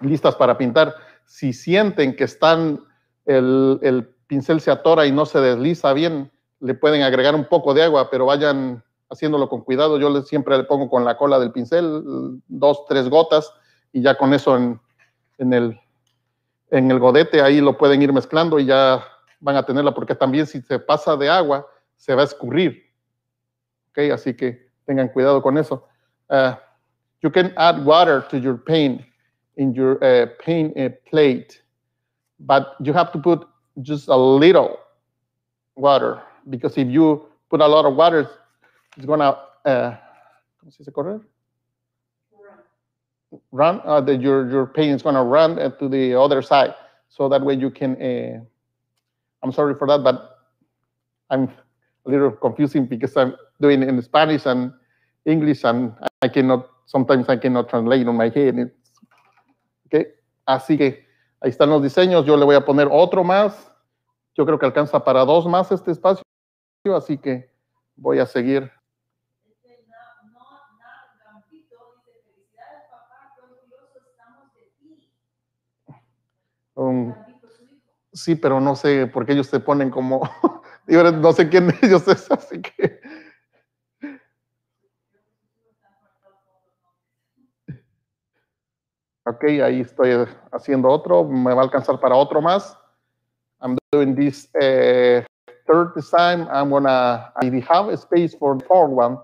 listas para pintar, si sienten que están, el, pincel se atora y no se desliza bien, le pueden agregar un poco de agua, pero vayan haciéndolo con cuidado. Yo siempre le pongo con la cola del pincel dos, tres gotas y ya con eso en, en, el, en el godete ahí lo pueden ir mezclando y ya van a tenerla, porque también si se pasa de agua se va a escurrir. Okay, así que tengan cuidado con eso. Ah, you can add water to your paint in your uh, paint uh, plate, but you have to put just a little water because if you put a lot of water, it's gonna uh, Run. Run. Uh, your your paint is gonna run uh, to the other side, so that way you can. Uh, I'm sorry for that, but I'm a little confusing because I'm doing in Spanish and English, and I cannot. Sometimes I cannot translate on my head. Así que ahí están los diseños. Yo le voy a poner otro más. Yo creo que alcanza para dos más este espacio. Así que voy a seguir. sí, pero no sé por qué ellos se ponen como... <laughs> no sé quién de ellos es, así que... ok, ahí estoy haciendo otro, me va a alcanzar para otro más. I'm doing this eh, third time, I'm gonna, I have space for the fourth one,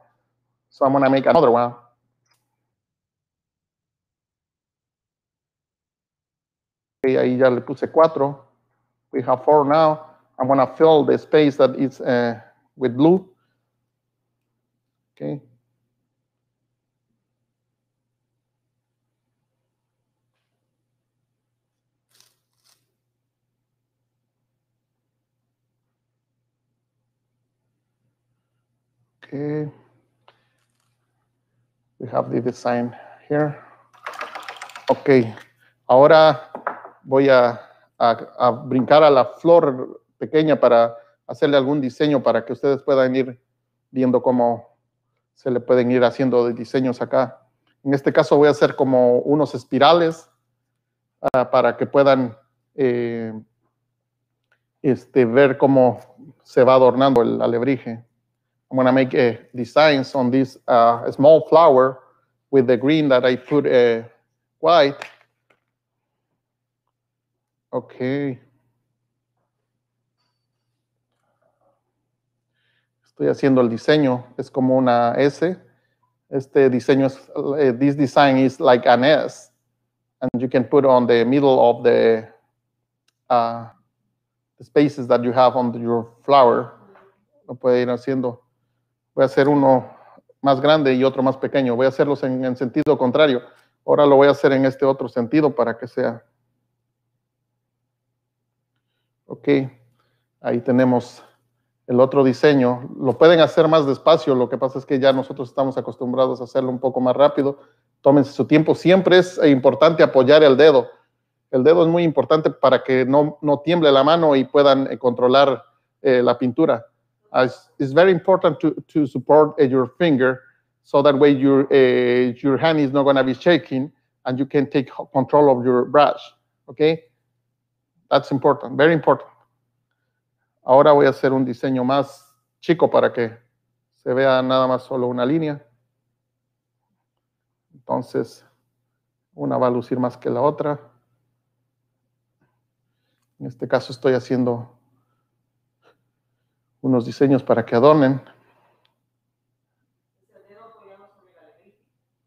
so I'm gonna make another one. Okay, ahí ya le puse cuatro. We have four now. I'm gonna fill the space that is eh, with blue. Okay. Okay. We have the design here. Ok, ahora voy a, brincar a la flor pequeña para hacerle algún diseño para que ustedes puedan ir viendo cómo se le pueden ir haciendo diseños acá. En este caso voy a hacer como unos espirales ah, para que puedan eh, este, ver cómo se va adornando el alebrije. I'm going to make a designs on this uh, small flower with the green that I put a uh, white. Okay. Estoy haciendo el diseño. Es como una S. Este diseño es, uh, this design is like an S. And you can put on the middle of the, uh, spaces that you have on your flower. Lo puede ir haciendo. voy a hacer uno más grande y otro más pequeño. Voy a hacerlos en, sentido contrario. Ahora lo voy a hacer en este otro sentido para que sea. Ok, ahí tenemos el otro diseño. Lo pueden hacer más despacio, lo que pasa es que ya nosotros estamos acostumbrados a hacerlo un poco más rápido. Tómense su tiempo. Siempre es importante apoyar el dedo. El dedo es muy importante para que no, no tiemble la mano y puedan eh, controlar eh, la pintura. Es very important to, to support uh, your finger so that way your, uh, your hand is not going to be shaking and you can take control of your brush, okay? That's important, very important. Ahora voy a hacer un diseño más chico para que se vea nada más solo una línea. Entonces, una va a lucir más que la otra. En este caso estoy haciendo unos diseños para que adornen.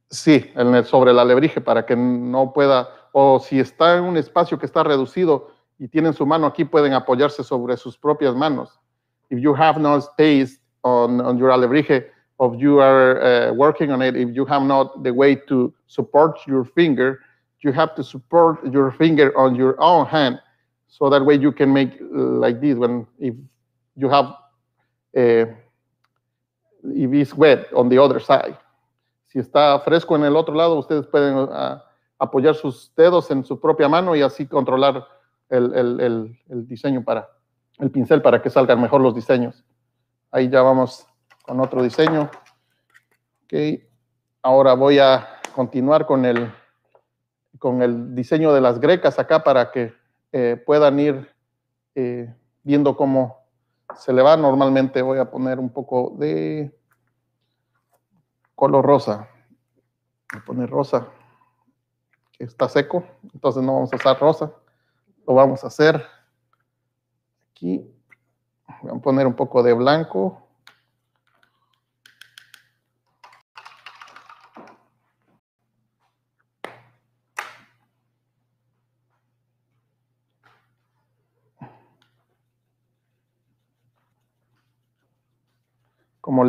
Sí, sobre el alebrije, para que no pueda, o si está en un espacio que está reducido y tienen su mano aquí, pueden apoyarse sobre sus propias manos. If you have no space on, on your alebrije, of you are eh, working on it, if you have not the way to support your finger, you have to support your finger on your own hand. So that way you can make like this when, if you have eh, if wet on the other side. Si está fresco en el otro lado, ustedes pueden ah, apoyar sus dedos en su propia mano y así controlar el, el, el, diseño para el pincel para que salgan mejor los diseños. Ahí ya vamos con otro diseño. Okay. Ahora voy a continuar con el, con el diseño de las grecas acá para que eh, puedan ir eh, viendo cómo se le va normalmente, voy a poner un poco de color rosa. Voy a poner rosa, que está seco, entonces no vamos a usar rosa. Lo vamos a hacer aquí. Voy a poner un poco de blanco.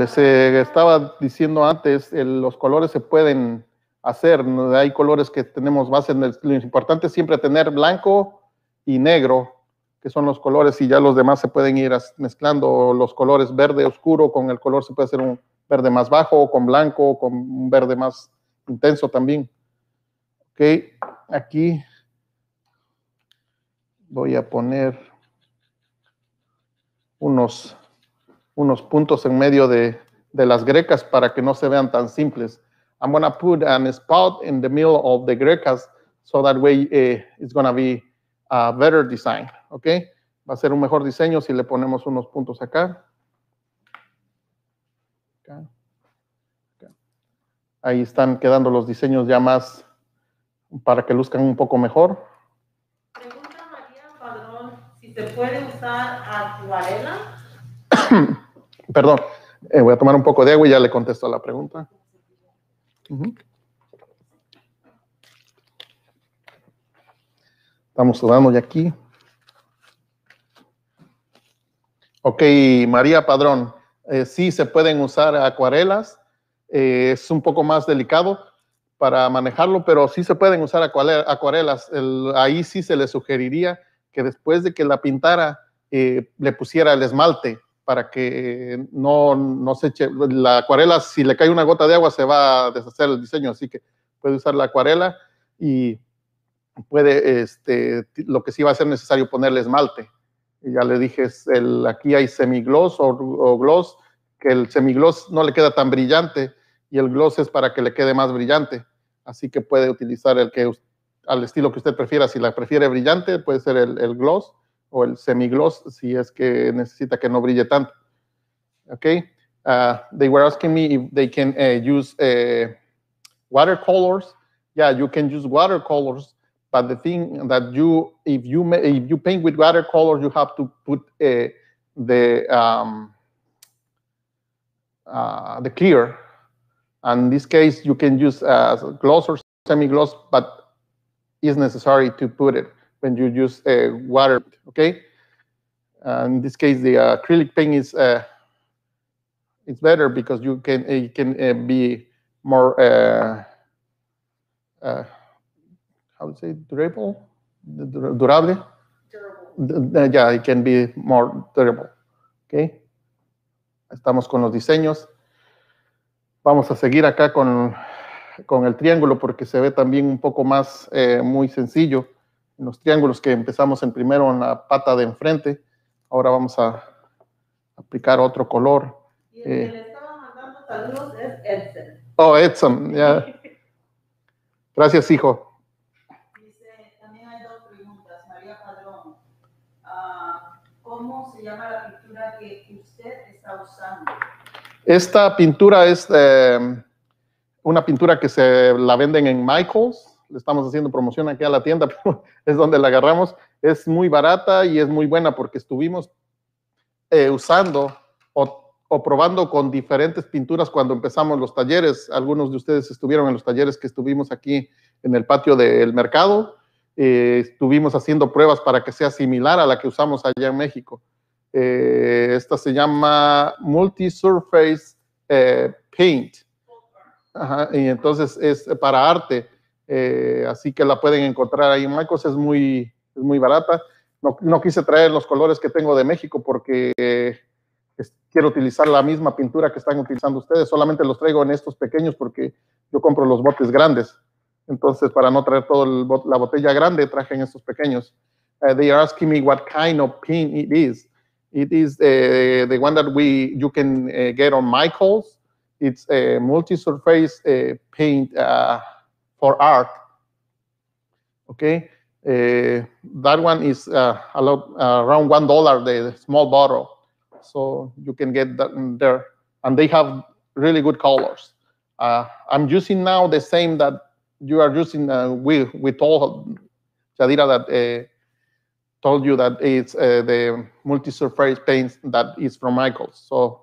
les estaba diciendo antes, los colores se pueden hacer. Hay colores que tenemos base. lo importante es siempre tener blanco y negro, que son los colores, y ya los demás se pueden ir mezclando. Los colores verde oscuro con el color se puede hacer un verde más bajo, o con blanco, con un verde más intenso también. Ok, aquí voy a poner unos unos puntos en medio de, de las grecas para que no se vean tan simples. I'm going to put an spot in the middle of the grecas so that way eh, it's going to be a better design, ¿ok? Va a ser un mejor diseño si le ponemos unos puntos acá. Ahí están quedando los diseños ya más para que luzcan un poco mejor. Pregunta María Padrón si se puede usar acuarela Perdón, eh, voy a tomar un poco de agua y ya le contesto a la pregunta. Estamos sudando ya aquí. Ok, María Padrón, eh, sí se pueden usar acuarelas, eh, es un poco más delicado para manejarlo, pero sí se pueden usar acuarelas. ahí sí se le sugeriría que después de que la pintara le pusiera el esmalte para que no, se eche. Pues, la acuarela, si le cae una gota de agua, se va a deshacer el diseño, así que puede usar la acuarela y puede, este, lo que sí va a ser necesario ponerle esmalte. ya le dije, el, aquí hay semigloss o, gloss, que el semigloss no le queda tan brillante y el gloss es para que le quede más brillante. Así que puede utilizar el que al estilo que usted prefiera. Si la prefiere brillante, puede ser el gloss o el semigloss si es que necesita que no brille tanto. Okay. Uh, they were asking me if they can uh, use uh, eh, watercolors. Yeah, you can use watercolors, but the thing that you, if you if you paint with watercolors, you have to put eh, the um, ah, the clear. And in this case, you can use gloss or semi-gloss, but it's necessary to put it. Cuando you use uh, water, okay? Uh, in this case, the acrylic paint is uh, it's better because you can uh, it can uh, be more uh, uh, how say durable, durable. Durable. Yeah, it can be more durable. Okay. Estamos con los diseños. Vamos a seguir acá con, con el triángulo porque se ve también un poco más eh, muy sencillo los triángulos que empezamos en primero en la pata de enfrente. Ahora vamos a aplicar otro color. Y el que eh, le estaba mandando saludos es Edson. Oh, Edson, ya. Gracias, hijo. Dice, también hay dos preguntas. María Padrón, ah, ¿cómo se llama la pintura que usted está usando? Esta pintura es eh, una pintura que se la venden en Michaels le estamos haciendo promoción aquí a la tienda, <laughs> pero es donde la agarramos. Es muy barata y es muy buena porque estuvimos eh, usando o, probando con diferentes pinturas cuando empezamos los talleres. Algunos de ustedes estuvieron en los talleres que estuvimos aquí en el patio del mercado. Eh, estuvimos haciendo pruebas para que sea similar a la que usamos allá en México. Eh, esta se llama Multi Surface Paint. y entonces es para arte. Eh, así que la pueden encontrar ahí en Michaels, es muy, es muy barata. No, no, quise traer los colores que tengo de México porque eh, quiero utilizar la misma pintura que están utilizando ustedes, solamente los traigo en estos pequeños porque yo compro los botes grandes. Entonces, para no traer toda la botella grande, traje en estos pequeños. Eh, they are asking me what kind of paint it is. It is the one that we you can get on Michaels. It's a multi-surface paint. Uh, for art. Okay, uh, that one is uh, lot, uh, around one dollar the small bottle, so you can get that there, and they have really good colors. Uh, I'm using now the same that you are using. Uh, we we told Jadira that uh, told you that it's the multi-surface paint that is from Michaels. So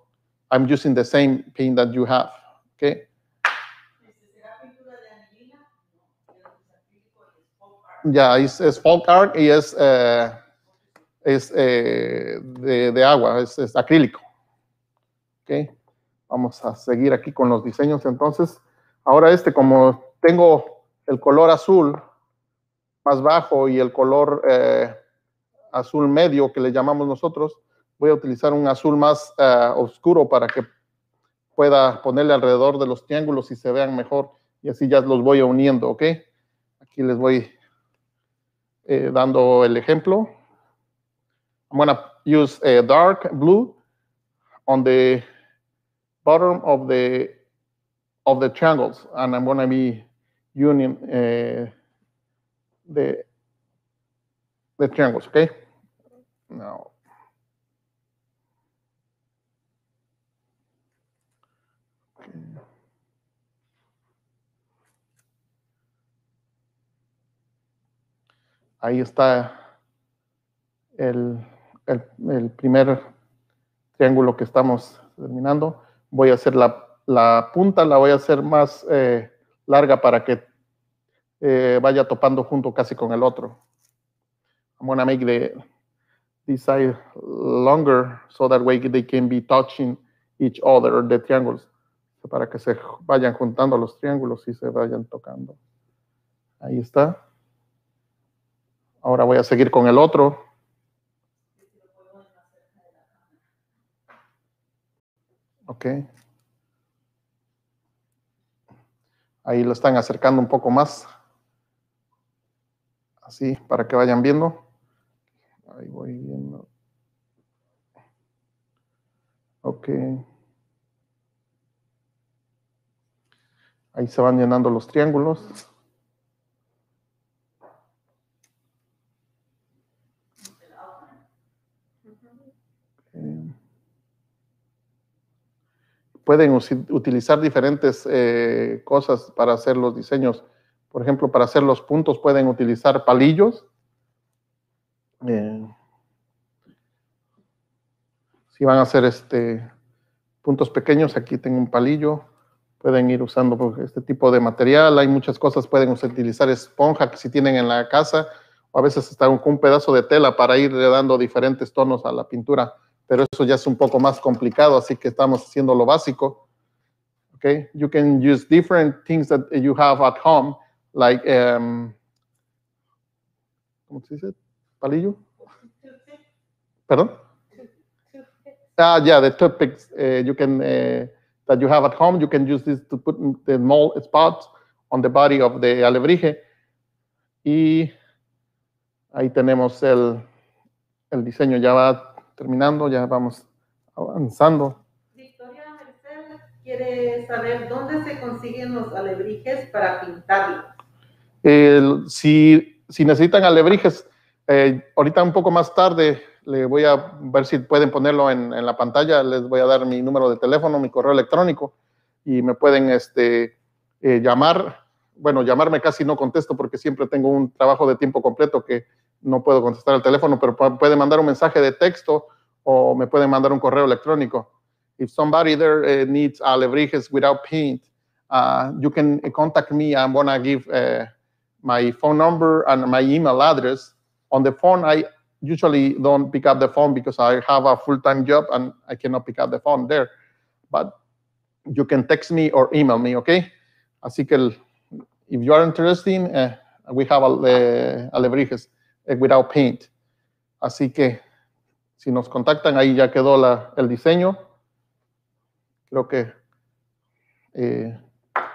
I'm using the same paint that you have. Okay. Ya, es, es, y es, eh, es eh, de, agua, es, acrílico. Okay. Vamos a seguir aquí con los diseños entonces. Ahora este, como tengo el color azul más bajo y el color eh, azul medio que le llamamos nosotros, voy a utilizar un azul más oscuro para que pueda ponerle alrededor de los triángulos y se vean mejor y así ya los voy uniendo, ¿ok? Aquí les voy eh, dando el ejemplo. I'm going to use a eh, dark blue on the bottom of the of the triangles, and I'm going to be union uh, the the triangles. Okay. Now ahí está el, primer triángulo que estamos terminando. Voy a hacer la, punta, la voy a hacer más eh, larga para que eh, vaya topando junto casi con el otro. I'm going to make the, this side longer so that way they can be touching each other, the triangles, para que se vayan juntando los triángulos y se vayan tocando. Ahí está. Ahora voy a seguir con el otro. Ok. Ahí lo están acercando un poco más. Así, para que vayan viendo. Ahí voy viendo. Ok. Ahí se van llenando los triángulos. pueden utilizar diferentes eh, cosas para hacer los diseños. Por ejemplo, para hacer los puntos pueden utilizar palillos. Eh, si van a hacer este, puntos pequeños, aquí tengo un palillo. Pueden ir usando este tipo de material. Hay muchas cosas. Pueden utilizar esponja que si tienen en la casa. O a veces están un, un pedazo de tela para ir dando diferentes tonos a la pintura pero eso ya es un poco más complicado, así que estamos haciendo lo básico. Okay, you can use different things that you have at home, like um, ¿cómo se dice? Palillo. Perdón. Ah, yeah, the toothpicks eh, you can eh, that you have at home, you can use this to put the small spots on the body of the alebrije. Y ahí tenemos el, el diseño ya va terminando, ya vamos avanzando. Victoria Mercedes quiere saber dónde se consiguen los alebrijes para pintarlos. si, necesitan alebrijes, eh, ahorita un poco más tarde le voy a ver si pueden ponerlo en, en, la pantalla. Les voy a dar mi número de teléfono, mi correo electrónico y me pueden este, eh, llamar. Bueno, llamarme casi no contesto porque siempre tengo un trabajo de tiempo completo que no puedo contestar al teléfono, pero puede mandar un mensaje de texto o me pueden mandar un correo electrónico. If somebody there uh, needs alebrijes without paint, uh, you can contact me. I'm gonna give uh, my phone number and my email address. On the phone, I usually don't pick up the phone because I have a full-time job and I cannot pick up the phone there. But you can text me or email me, okay? Así que el, if you are interested, eh, we have a, a, eh, Alebrijes. Eh, without paint. Así que si nos contactan, ahí ya quedó el diseño. Creo que eh,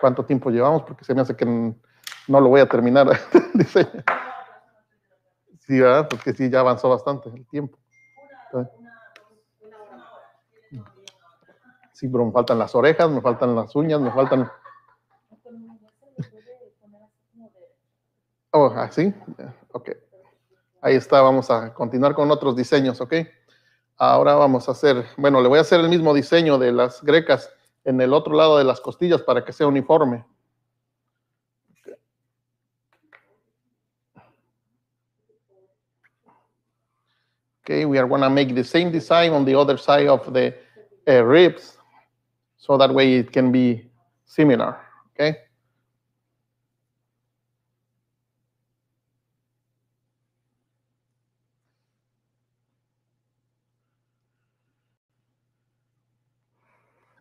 cuánto tiempo llevamos, porque se me hace que no lo voy a terminar <laughs> el diseño. Sí, ¿verdad? Porque sí, ya avanzó bastante el tiempo. Sí, pero me faltan las orejas, me faltan las uñas, me faltan... Oh, así. ¿ah, ok. Ahí está, vamos a continuar con otros diseños, ¿ok? Ahora vamos a hacer, bueno, le voy a hacer el mismo diseño de las grecas en el otro lado de las costillas para que sea uniforme. Okay, we are going to make the same design on the other side of the eh, ribs, so that way it can be similar, okay?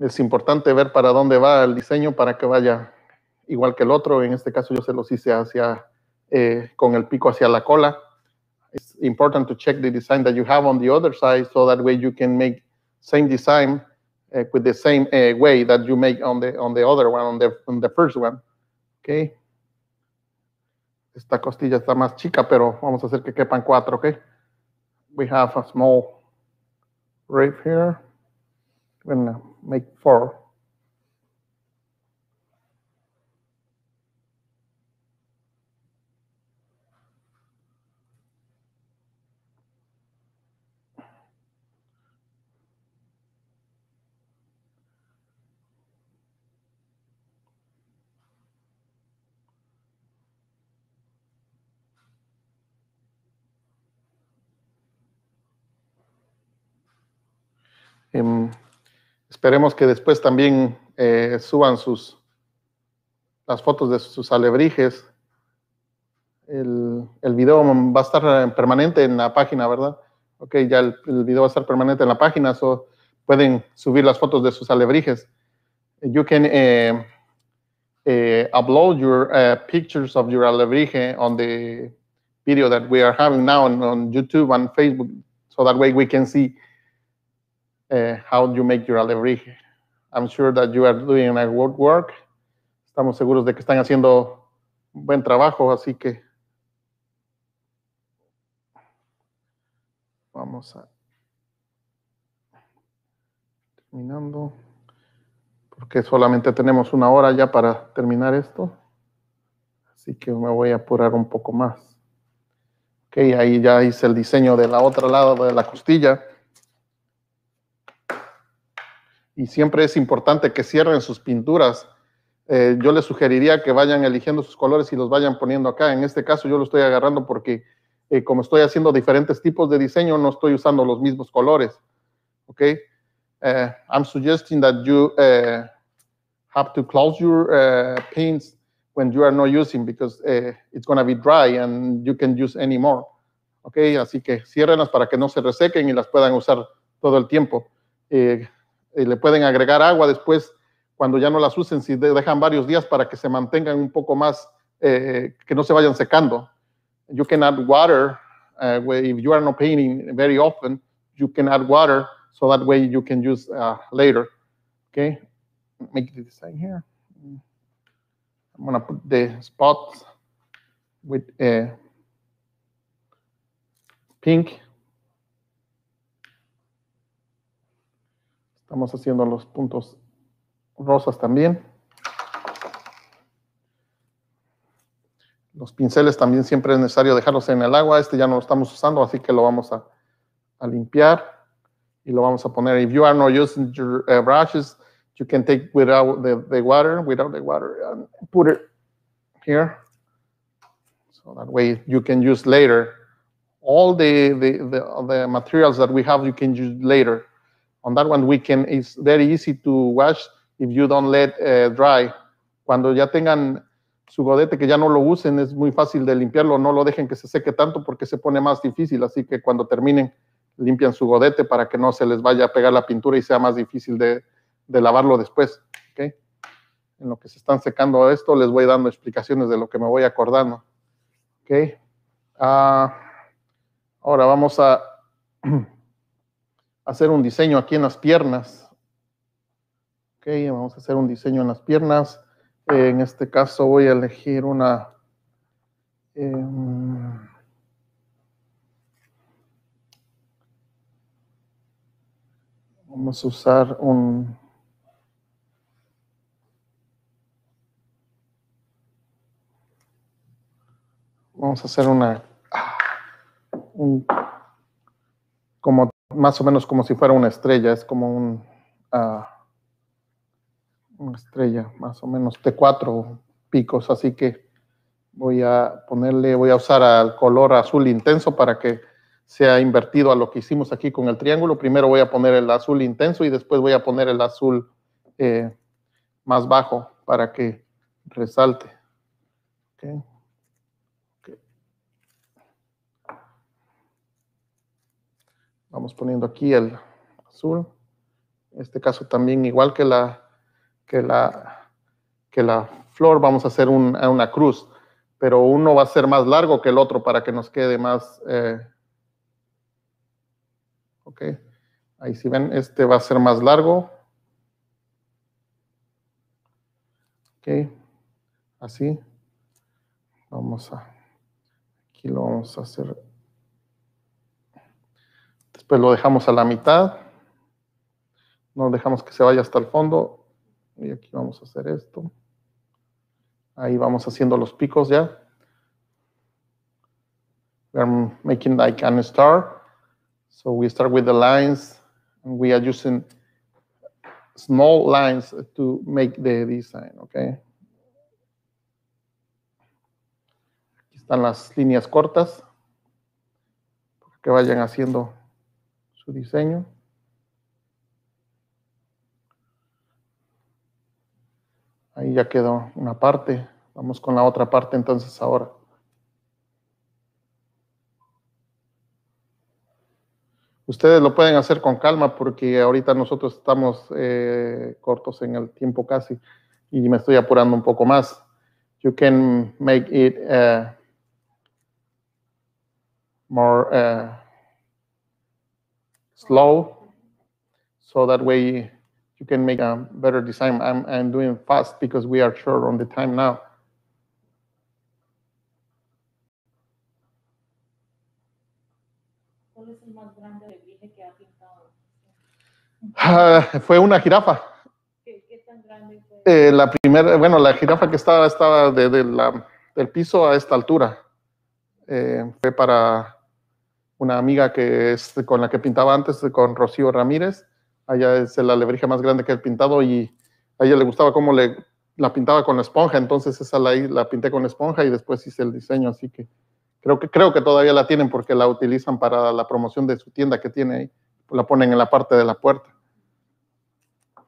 es importante ver para dónde va el diseño para que vaya igual que el otro. En este caso yo se los hice hacia, eh, con el pico hacia la cola. It's important to check the design that you have on the other side so that way you can make same design eh, with the same eh, way that you make on the, on the other one, on the, on the first one. Okay. Esta costilla está más chica, pero vamos a hacer que quepan cuatro, okay? We have a small rib here. when uh, make four. Esperemos que después también eh, suban sus las fotos de sus alebrijes. El, el, video va a estar permanente en la página, ¿verdad? Ok, ya el, video va a estar permanente en la página, so pueden subir las fotos de sus alebrijes. You can eh, eh, upload your pictures of your alebrije on the video that we are having now on YouTube and Facebook, so that way we can see Uh, how you make your delivery. I'm sure that you are doing a good work. Estamos seguros de que están haciendo un buen trabajo, así que vamos a terminando porque solamente tenemos una hora ya para terminar esto. Así que me voy a apurar un poco más. Ok, ahí ya hice el diseño de la otra lado de la costilla y siempre es importante que cierren sus pinturas. Eh, yo les sugeriría que vayan eligiendo sus colores y los vayan poniendo acá. En este caso yo lo estoy agarrando porque eh, como estoy haciendo diferentes tipos de diseño, no estoy usando los mismos colores. ¿Ok? Eh, I'm suggesting that you have to close your paints when you are not using because it's going to be dry and you can use any more. ¿Ok? Así que ciérrenlas para que no se resequen y las puedan usar todo el tiempo. Eh, eh, le pueden agregar agua después cuando ya no las usen, si dejan varios días para que se mantengan un poco más, eh, que no se vayan secando. You can add water eh, if you are not painting very often. You can add water so that way you can use uh, later. Okay, make the design here. I'm gonna put the spots with uh, pink. Estamos haciendo los puntos rosas también. Los pinceles también siempre es necesario dejarlos en el agua. Este ya no lo estamos usando, así que lo vamos a, limpiar y lo vamos a poner. If you are not using your uh, brushes, you can take without the, water, without the water, and put it here. So that way you can use later. All the, the, the materials that we have, you can use later on that one weekend can, it's very easy to wash if you don't let eh, dry. Cuando ya tengan su godete que ya no lo usen, es muy fácil de limpiarlo, no lo dejen que se seque tanto porque se pone más difícil, así que cuando terminen limpian su godete para que no se les vaya a pegar la pintura y sea más difícil de, lavarlo después. ¿okay? En lo que se están secando esto, les voy dando explicaciones de lo que me voy acordando. ¿okay? Ah, ahora vamos a <clears throat> hacer un diseño aquí en las piernas. Ok, vamos a hacer un diseño en las piernas. Eh, en este caso voy a elegir una... Em, vamos a usar un... Vamos a hacer una... Ah, como más o menos como si fuera una estrella, es como un, ah, una estrella, más o menos de cuatro picos, así que voy a ponerle, voy a usar el color azul intenso para que sea invertido a lo que hicimos aquí con el triángulo. Primero voy a poner el azul intenso y después voy a poner el azul eh, más bajo para que resalte. Okay. Vamos poniendo aquí el azul. En este caso también, igual que la, que la, que la flor, vamos a hacer una cruz, pero uno va a ser más largo que el otro para que nos quede más... Eh, ok, ahí si ven, este va a ser más largo. Ok, así. Vamos a... Aquí lo vamos a hacer pues lo dejamos a la mitad, no dejamos que se vaya hasta el fondo, y aquí vamos a hacer esto. Ahí vamos haciendo los picos ya. We making like an star. So we start with the lines, and we are using small lines to make the design, okay? Aquí están las líneas cortas, que vayan haciendo su diseño. Ahí ya quedó una parte. Vamos con la otra parte entonces ahora. Ustedes lo pueden hacer con calma porque ahorita nosotros estamos eh, cortos en el tiempo casi y me estoy apurando un poco más. You can make it uh, more uh, slow so that way you can make a better design. I'm, I'm doing fast because we are short on the time now. ¿Cuál es el más grande de que ha pintado? Ah, fue una jirafa. ¿Qué, tan grande fue? Eh, la primera, bueno, la jirafa que estaba, estaba de, del piso a esta altura. Eh, fue para una amiga que es con la que pintaba antes, con Rocío Ramírez. Allá es el alebrije más grande que he pintado y a ella le gustaba cómo le, la pintaba con la esponja, entonces esa la, pinté con esponja y después hice el diseño, así que creo que creo que todavía la tienen porque la utilizan para la promoción de su tienda que tiene ahí, la ponen en la parte de la puerta.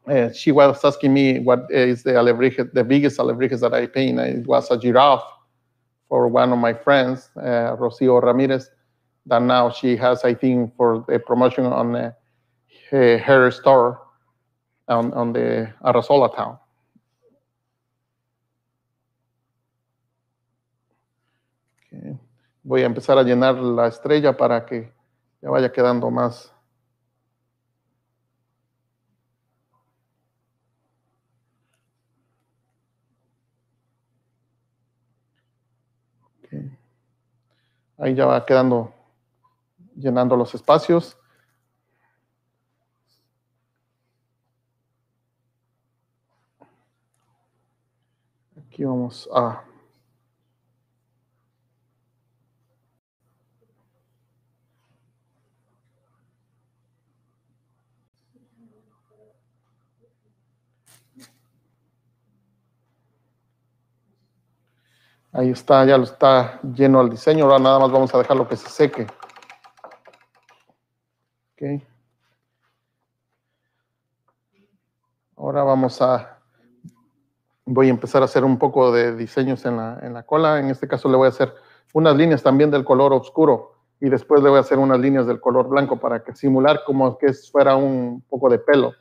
Eh, she was asking me what is the alebrije, the biggest alebrije that I paint. It was a giraffe for one of my friends, eh, Rocío Ramírez that now she has, I think, for the promotion on uh, her store on, on the Arasola town. Okay. Voy a empezar a llenar la estrella para que ya vaya quedando más. ahí ya va quedando llenando los espacios. Aquí vamos a... Ahí está, ya lo está lleno al diseño. Ahora nada más vamos a dejarlo que se seque. Ahora vamos a, voy a empezar a hacer un poco de diseños en la, en la cola. En este caso le voy a hacer unas líneas también del color oscuro y después le voy a hacer unas líneas del color blanco para que simular como que fuera un poco de pelo.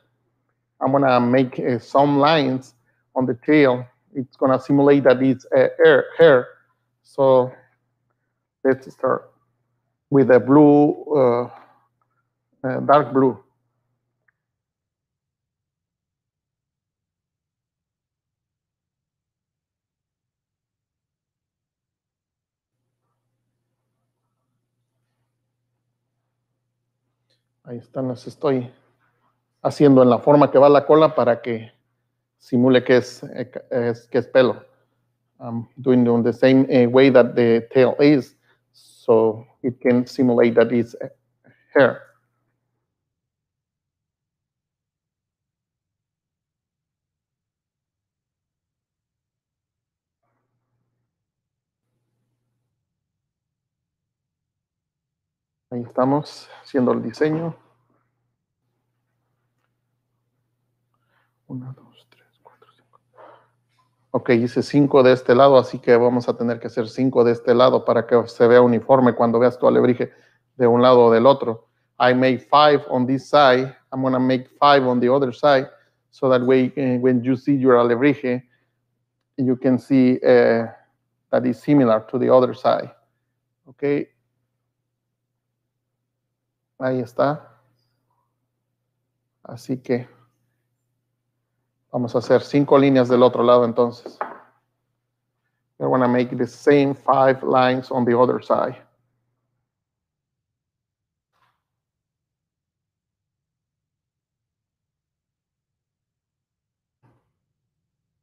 I'm going make eh, some lines on the tail. It's going simulate that it's eh, hair, So let's start with the blue uh, eh, dark blue. Ahí están, las estoy haciendo en la forma que va la cola para que simule que es, eh, es que es pelo. I'm doing it the same eh, way that the tail is, so it can simulate that it's hair. Ahí estamos haciendo el diseño. 1, 2, 3, 4, 5. Ok, hice 5 de este lado, así que vamos a tener que hacer 5 de este lado para que se vea uniforme cuando veas tu alebrije de un lado o del otro. I made 5 on this side. I'm going to make 5 on the other side. So that way, eh, when you see your alebrije, you can see eh, that it's similar to the other side. Okay, Ahí está. Así que vamos a hacer cinco líneas del otro lado entonces. make the same five lines on the other side.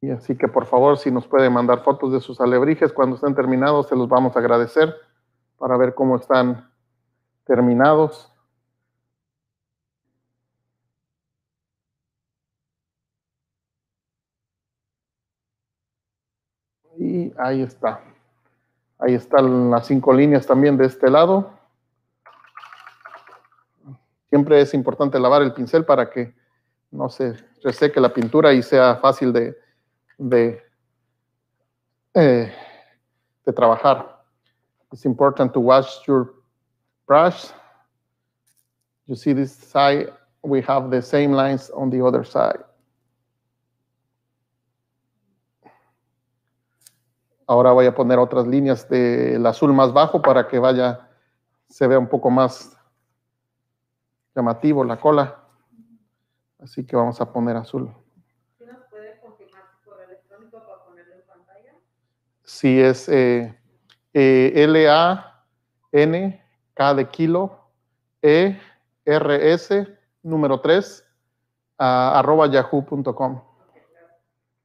Y así que por favor, si nos pueden mandar fotos de sus alebrijes cuando estén terminados, se los vamos a agradecer para ver cómo están terminados. ahí está. Ahí están las cinco líneas también de este lado. Siempre es importante lavar el pincel para que no se reseque la pintura y sea fácil de, de eh, trabajar. It's important to wash your brush. You see this side, we have the same lines on the other side. Ahora voy a poner otras líneas del azul más bajo para que vaya, se vea un poco más llamativo la cola. Así que vamos a poner azul. ¿Sí confirmar electrónico para ponerlo en pantalla? Sí, es eh, eh L-A-N, K de kilo, E, R-S, número 3, arroba yahoo.com.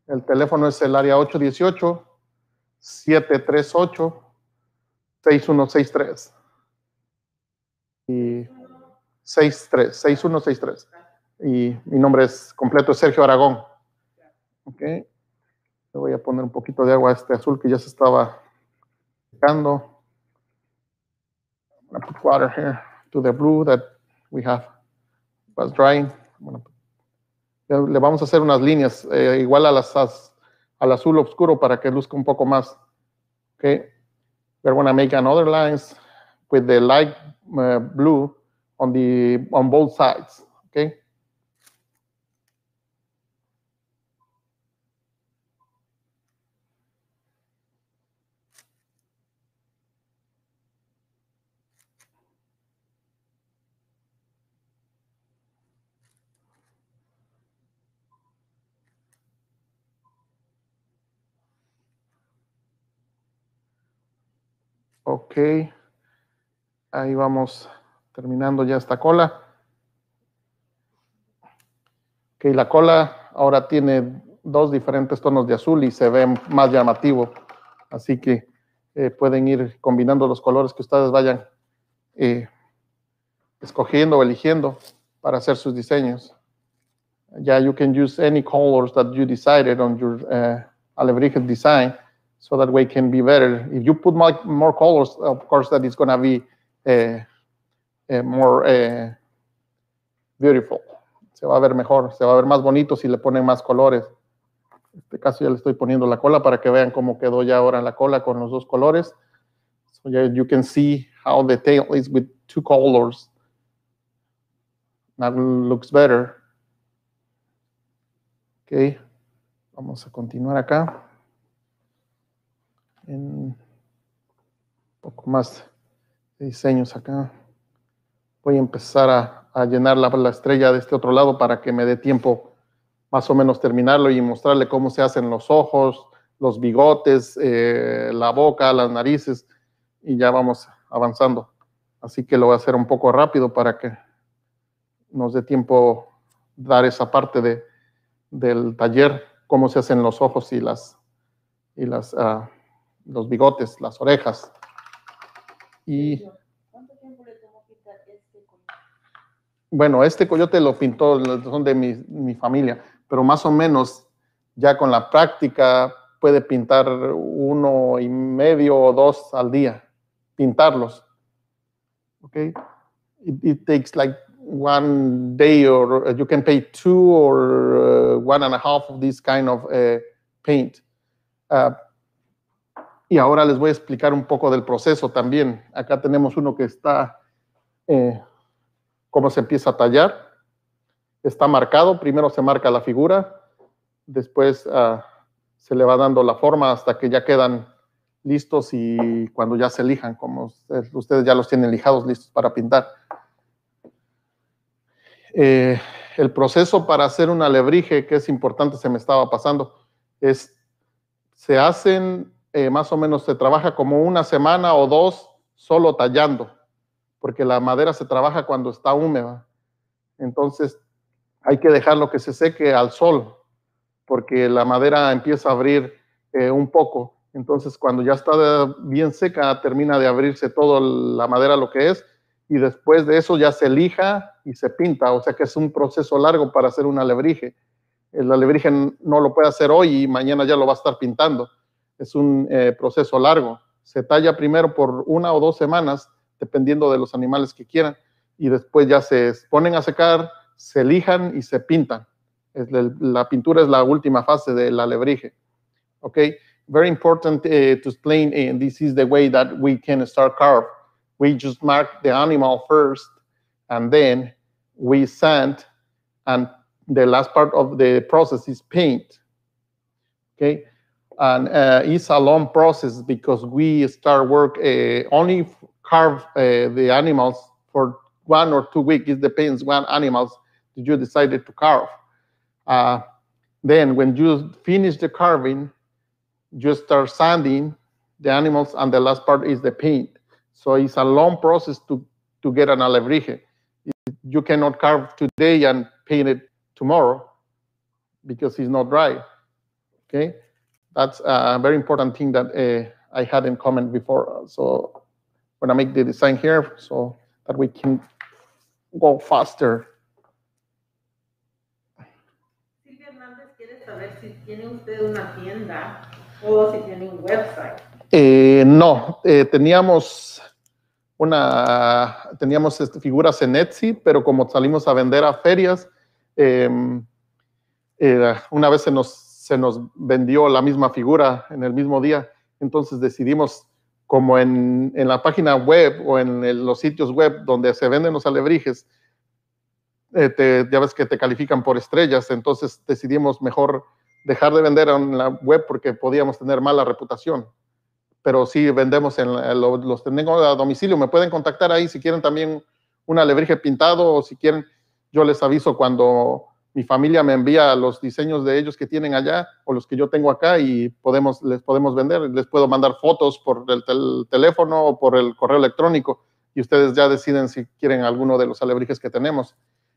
El teléfono es el área 818 738 6163 y 63 6163 y mi nombre es completo es Sergio Aragón. Ok. Le voy a poner un poquito de agua a este azul que ya se estaba secando. I'm gonna put water here to the blue that we have was drying. le vamos a hacer unas líneas eh, igual a las al azul oscuro para que luzca un poco más. Okay, we're going to make another lines with the light eh, blue on the on both sides. Okay, Ok. Ahí vamos terminando ya esta cola. Ok, la cola ahora tiene dos diferentes tonos de azul y se ve más llamativo. Así que eh, pueden ir combinando los colores que ustedes vayan eh, escogiendo o eligiendo para hacer sus diseños. Ya yeah, you can use any colors that you decided on your eh, Alebrijes design so that way it can be better. If you put more, more colors, of course, that is going to be eh, eh, more eh, beautiful. Se va a ver mejor, se va a ver más bonito si le ponen más colores. En este caso ya le estoy poniendo la cola para que vean cómo quedó ya ahora la cola con los dos colores. So you can see how the tail is with two colors. That looks better. okay vamos a continuar acá un poco más de diseños acá. Voy a empezar a, llenar la, estrella de este otro lado para que me dé tiempo más o menos terminarlo y mostrarle cómo se hacen los ojos, los bigotes, eh, la boca, las narices y ya vamos avanzando. Así que lo voy a hacer un poco rápido para que nos dé tiempo dar esa parte de, del taller, cómo se hacen los ojos y las, y las ah, los bigotes, las orejas. Y ¿Cuánto tiempo le pintar este coyote? Bueno, este coyote lo pintó, son de mi, mi familia, pero más o menos ya con la práctica puede pintar uno y medio o dos al día, pintarlos. Okay, it, takes like one day or uh, you can paint two or uh, one and a half of this kind of uh, paint. Y ahora les voy a explicar un poco del proceso también. Acá tenemos uno que está, eh, cómo se empieza a tallar. Está marcado, primero se marca la figura, después ah, se le va dando la forma hasta que ya quedan listos y cuando ya se elijan, como ustedes, ya los tienen lijados, listos para pintar. Eh, el proceso para hacer un alebrije, que es importante, se me estaba pasando, es, se hacen eh, más o menos se trabaja como una semana o dos solo tallando, porque la madera se trabaja cuando está húmeda. Entonces hay que dejarlo que se seque al sol, porque la madera empieza a abrir eh, un poco. Entonces cuando ya está bien seca, termina de abrirse toda la madera lo que es, y después de eso ya se lija y se pinta. O sea que es un proceso largo para hacer un alebrije. El alebrije no lo puede hacer hoy y mañana ya lo va a estar pintando es un eh, proceso largo. Se talla primero por una o dos semanas, dependiendo de los animales que quieran, y después ya se ponen a secar, se lijan y se pintan. la, pintura es la última fase del alebrije. ok very important eh, to explain, and eh, this is the way that we can start carve. We just mark the animal first, and then we sand, and the last part of the process is paint. Okay. and uh, it's a long process because we start work uh, only carve uh, the animals for one or two weeks. It depends what animals you decided to carve. Uh, then when you finish the carving, you start sanding the animals, and the last part is the paint. So it's a long process to, to get an alebrije. You cannot carve today and paint it tomorrow because it's not dry, okay? That's a very important thing that eh, I had in comment before. So when I make the design here, so that we can go faster. no, eh, teníamos una, teníamos este, figuras en Etsy, pero como salimos a vender a ferias, em, eh, una vez se nos se nos vendió la misma figura en el mismo día. Entonces decidimos, como en, la página web o en los sitios web donde se venden los alebrijes, eh, ya ves que te califican por estrellas, entonces decidimos mejor dejar de vender en la web porque podíamos tener mala reputación. Pero sí vendemos, en, los, los a domicilio, me pueden contactar ahí si quieren también un alebrije pintado o si quieren, yo les aviso cuando mi familia me envía los diseños de ellos que tienen allá o los que yo tengo acá y podemos, les podemos vender. Les puedo mandar fotos por el, teléfono o por el correo electrónico y ustedes ya deciden si quieren alguno de los alebrijes que tenemos.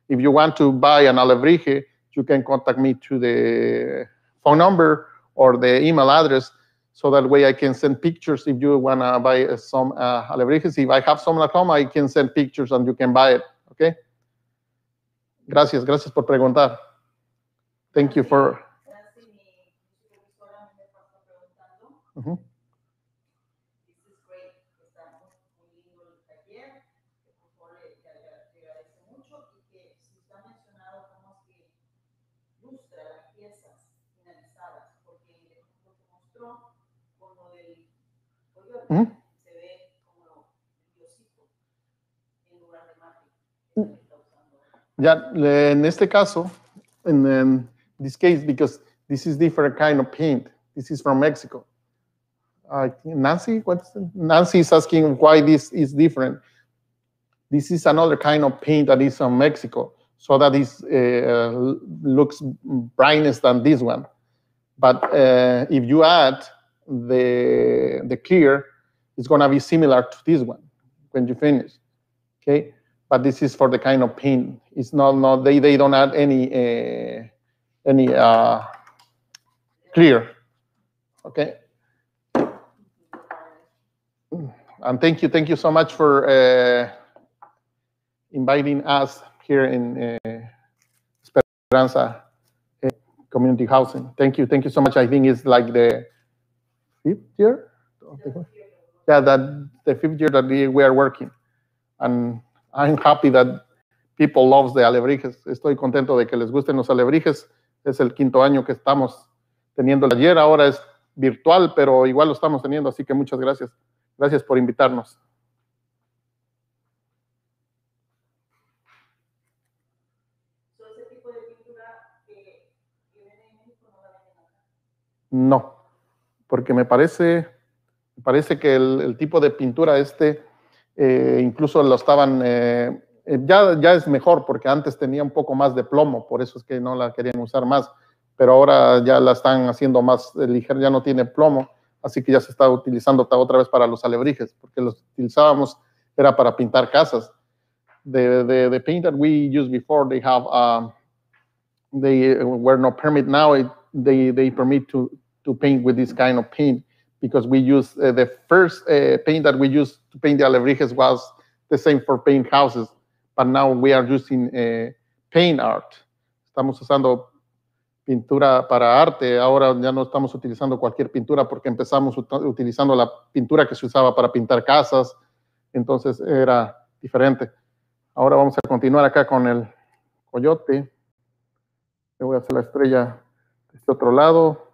If you want to buy an alebrije, you can contact me to the phone number or the email address so that way I can send pictures if you want to buy some uh, alebrijes. If I have some at home, I can send pictures and you can buy it, okay? Gracias, gracias por preguntar. Thank you for. Gracias mi, disculpa me haber estado preguntando. Mhm. Es great, está muy lindo el taller. Que con mucho y que si está mencionado como que ilustra las piezas finalizadas, porque él lo mostró como del color. Yeah, in this caso, in this case, because this is different kind of paint. This is from Mexico. Uh, Nancy, what's Nancy is asking why this is different. This is another kind of paint that is from Mexico, so that uh, looks brightness than this one. But uh, if you add the the clear, it's gonna be similar to this one when you finish. Okay, but this is for the kind of pain. It's not, not they, they don't add any, uh, any uh, clear, okay? And thank you, thank you so much for uh, inviting us here in uh, Esperanza uh, Community Housing. Thank you, thank you so much. I think it's like the fifth year? Yeah, that the fifth year that we are working. And people the alebrijes. Estoy contento de que les gusten los alebrijes. Es el quinto año que estamos teniendo ayer. Ahora es virtual, pero igual lo estamos teniendo. Así que muchas gracias. Gracias por invitarnos. No, porque me parece, me parece que el tipo de pintura este eh, incluso lo estaban, eh, eh, ya, ya es mejor porque antes tenía un poco más de plomo, por eso es que no la querían usar más, pero ahora ya la están haciendo más ligera, ya no tiene plomo, así que ya se está utilizando otra vez para los alebrijes, porque los utilizábamos, era para pintar casas. The, the, paint that we used before, they have, um, they were no permit, now they, they permit to, to paint with this kind of paint because we use uh, the first uh, paint that we used to paint the alebrijes was the same for houses, but now we are using uh, paint art. Estamos usando pintura para arte. Ahora ya no estamos utilizando cualquier pintura porque empezamos utilizando la pintura que se usaba para pintar casas. Entonces era diferente. Ahora vamos a continuar acá con el coyote. Le voy a hacer la estrella de este otro lado.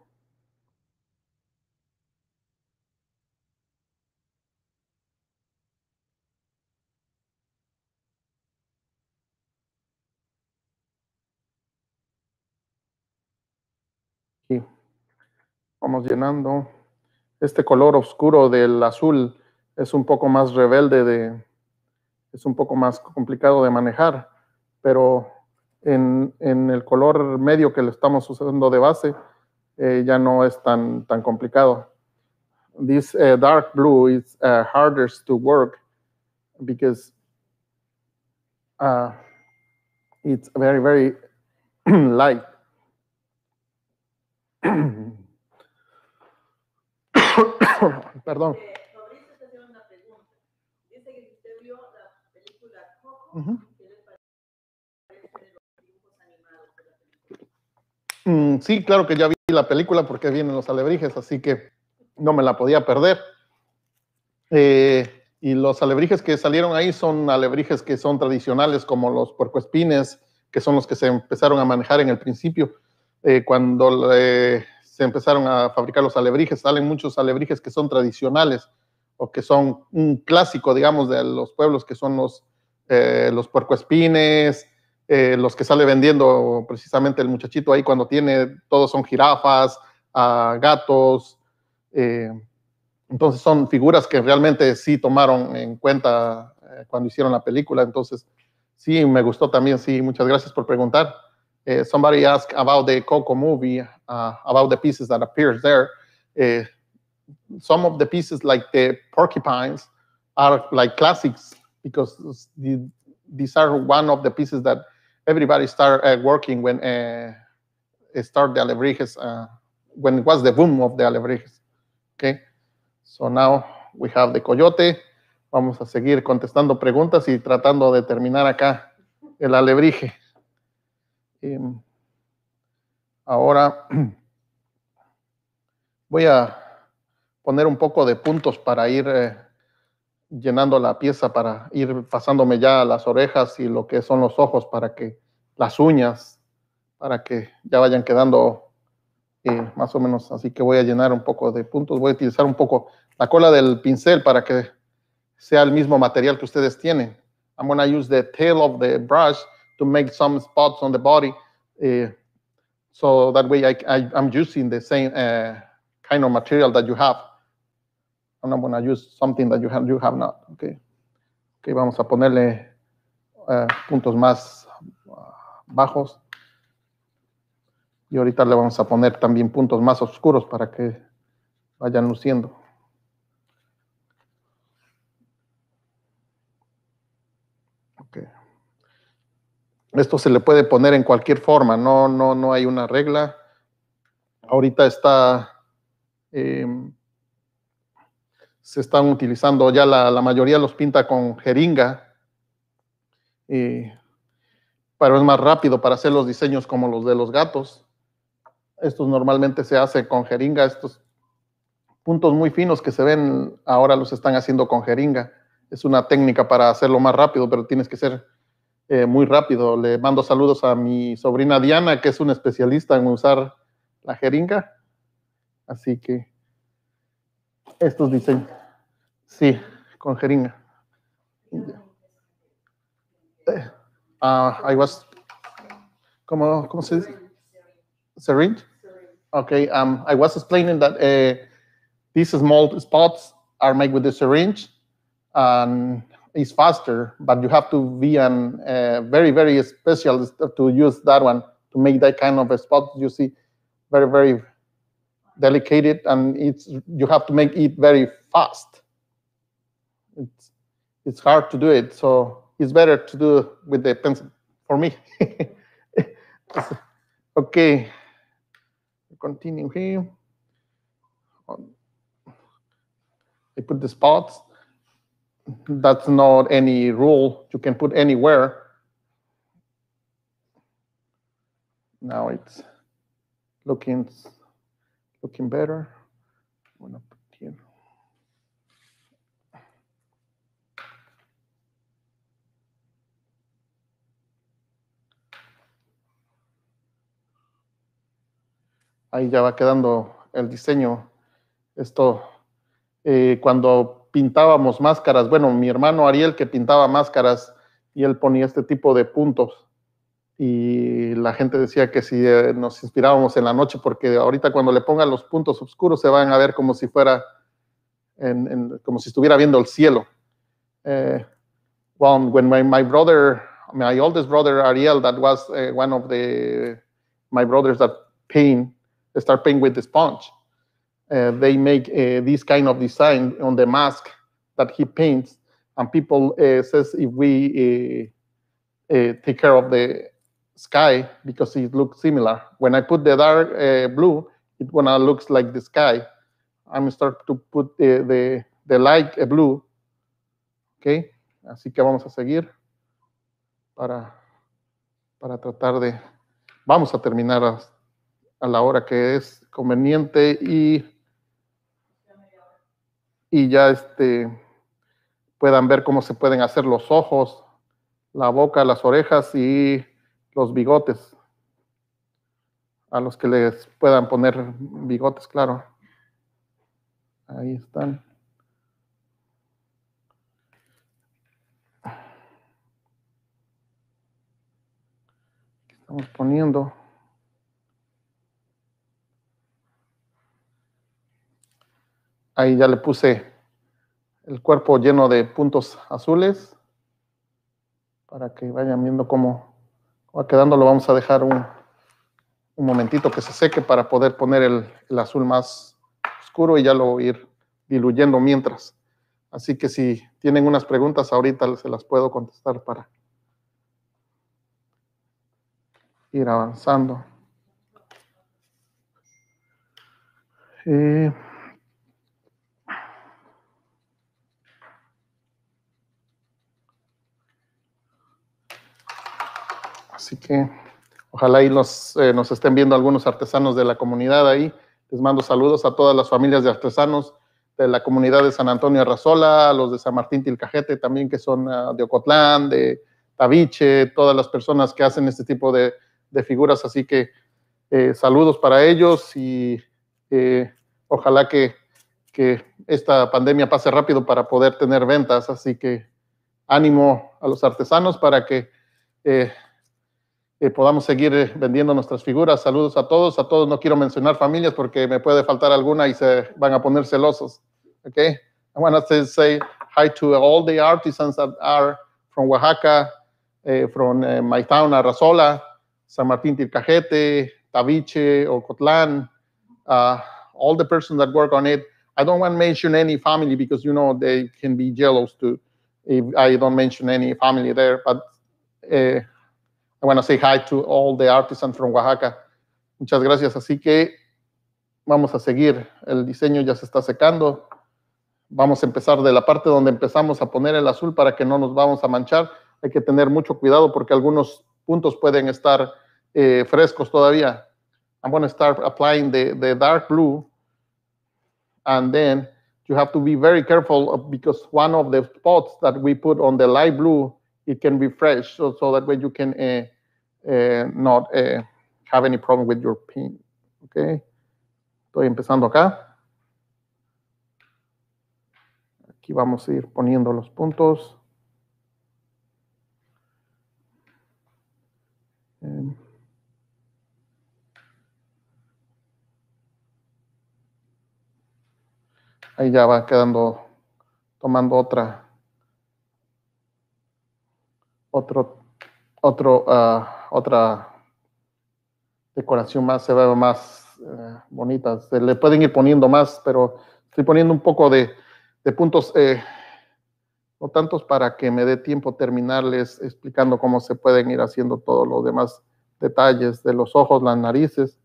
llenando. Este color oscuro del azul es un poco más rebelde, de, es un poco más complicado de manejar, pero en, en el color medio que le estamos usando de base eh, ya no es tan, tan complicado. This eh, dark blue is uh, harder to work because uh, it's very, very <clears throat> light. <clears throat> Perdón. Mm, sí, claro que ya vi la película porque vienen los alebrijes, así que no me la podía perder. Eh, y los alebrijes que salieron ahí son alebrijes que son tradicionales, como los puercoespines, que son los que se empezaron a manejar en el principio. Eh, cuando le, se empezaron a fabricar los alebrijes, salen muchos alebrijes que son tradicionales o que son un clásico, digamos, de los pueblos que son los, eh, los puercoespines, eh, los que sale vendiendo precisamente el muchachito ahí cuando tiene, todos son jirafas, a gatos. Eh, entonces son figuras que realmente sí tomaron en cuenta cuando hicieron la película. Entonces, sí, me gustó también, sí, muchas gracias por preguntar. Uh, somebody asked about the Coco movie, uh, about the pieces that appears there. Uh, some of the pieces, like the porcupines, are like classics because the, these are one of the pieces that everybody started uh, working when uh, start the Alebrijes, uh, when it was the boom of the Alebrijes. Okay, so now we have the coyote. Vamos a seguir contestando preguntas y tratando de terminar acá el alebrije. Em, ahora <clears throat> voy a poner un poco de puntos para ir eh, llenando la pieza, para ir pasándome ya las orejas y lo que son los ojos, para que las uñas, para que ya vayan quedando eh, más o menos. Así que voy a llenar un poco de puntos, voy a utilizar un poco la cola del pincel para que sea el mismo material que ustedes tienen. I'm going to use the tail of the brush to make some spots on the body. Uh, so that way I, I, using the same eh, kind of material that you have. And I'm gonna use something that you have, you have not, okay. Okay, vamos a ponerle eh, puntos más bajos. Y ahorita le vamos a poner también puntos más oscuros para que vayan luciendo. Esto se le puede poner en cualquier forma, no, no, no hay una regla. Ahorita está, em, se están utilizando ya la, mayoría los pinta con jeringa, pero es más rápido para hacer los diseños como los de los gatos. Estos normalmente se hacen con jeringa, estos puntos muy finos que se ven ahora los están haciendo con jeringa. Es una técnica para hacerlo más rápido, pero tienes que ser eh, muy rápido. Le mando saludos a mi sobrina Diana, que es una especialista en usar la jeringa. Así que estos diseños. Sí, con jeringa. Uh, I was, ¿cómo, ¿cómo se dice? Syringe? Okay, um, I was explaining that eh, these small spots are made with the syringe and is faster, but you have to be a uh, very very specialist to use that one to make that kind of a spot. You see, very very delicate, and it's you have to make it very fast. It's it's hard to do it, so it's better to do with the pencil for me. <laughs> okay, continue here. I put the spots that's not any rule you can put anywhere. Now it's looking looking better. I'm gonna put here. Ahí ya va quedando el diseño. Esto eh, cuando pintábamos máscaras. Bueno, mi hermano Ariel que pintaba máscaras y él ponía este tipo de puntos. Y la gente decía que si eh, nos inspirábamos en la noche, porque ahorita cuando le pongan los puntos oscuros se van a ver como si fuera, como si estuviera viendo el cielo. Eh, well, when my, my brother, my oldest brother Ariel, that was eh, one of the my brothers that paint, start painting with the sponge. Uh, they make uh, this kind of design on the mask that he paints, and people uh, says if we take care of the sky because it looks similar. When I put the dark blue, it gonna looks like the sky. I'm start to put the, the, the light blue, okay? Así que vamos a seguir para, para tratar de, vamos a terminar a, a la hora que es conveniente y y ya este, puedan ver cómo se pueden hacer los ojos, la boca, las orejas y los bigotes. A los que les puedan poner bigotes, claro. Ahí están. Estamos poniendo. Ahí ya le puse el cuerpo lleno de puntos azules para que vayan viendo cómo va quedando. Lo vamos a dejar un, momentito que se seque para poder poner el, azul más oscuro y ya lo ir diluyendo mientras. Así que si tienen unas preguntas ahorita se las puedo contestar para ir avanzando. Eh. Así que ojalá ahí eh, nos estén viendo algunos artesanos de la comunidad ahí. Les mando saludos a todas las familias de artesanos de la comunidad de San Antonio Arrazola, a los de San Martín Tilcajete también, que son ah, de Ocotlán, de Tabiche, todas las personas que hacen este tipo de, figuras. Así que eh, saludos para ellos y eh, ojalá que, esta pandemia pase rápido para poder tener ventas. Así que ánimo a los artesanos para que eh, podamos seguir eh, vendiendo nuestras figuras. Saludos a todos, a todos. No quiero mencionar familias porque me puede faltar alguna y se van a poner celosos. ¿ok? I want to say hi to all the artisans that are from Oaxaca, eh, from my town, Arrazola, San Martín Tircajete, Taviche, Ocotlán, uh, all the persons that work on it. I don't want to mention any family because you know they can be jealous too I don't mention any family there. But uh, I say hi to all the artisans from Oaxaca. Muchas gracias. Así que vamos a seguir. El diseño ya se está secando. Vamos a empezar de la parte donde empezamos a poner el azul para que no nos vamos a manchar. Hay que tener mucho cuidado porque algunos puntos pueden estar eh, frescos todavía. I'm going to start applying the, the dark blue. And then you have to be very careful because one of the spots that we put on the light blue, it can be fresh. So, that way you can eh, eh, not eh, have any problem with your pin. Okay. Estoy empezando acá. Aquí vamos a ir poniendo los puntos. Em. ahí ya va quedando, tomando otra, otro, otro, ah, otra decoración más, se ve más eh, bonita. Se le pueden ir poniendo más, pero estoy poniendo un poco de, puntos, eh, no tantos para que me dé tiempo terminarles explicando cómo se pueden ir haciendo todos los demás detalles de los ojos, las narices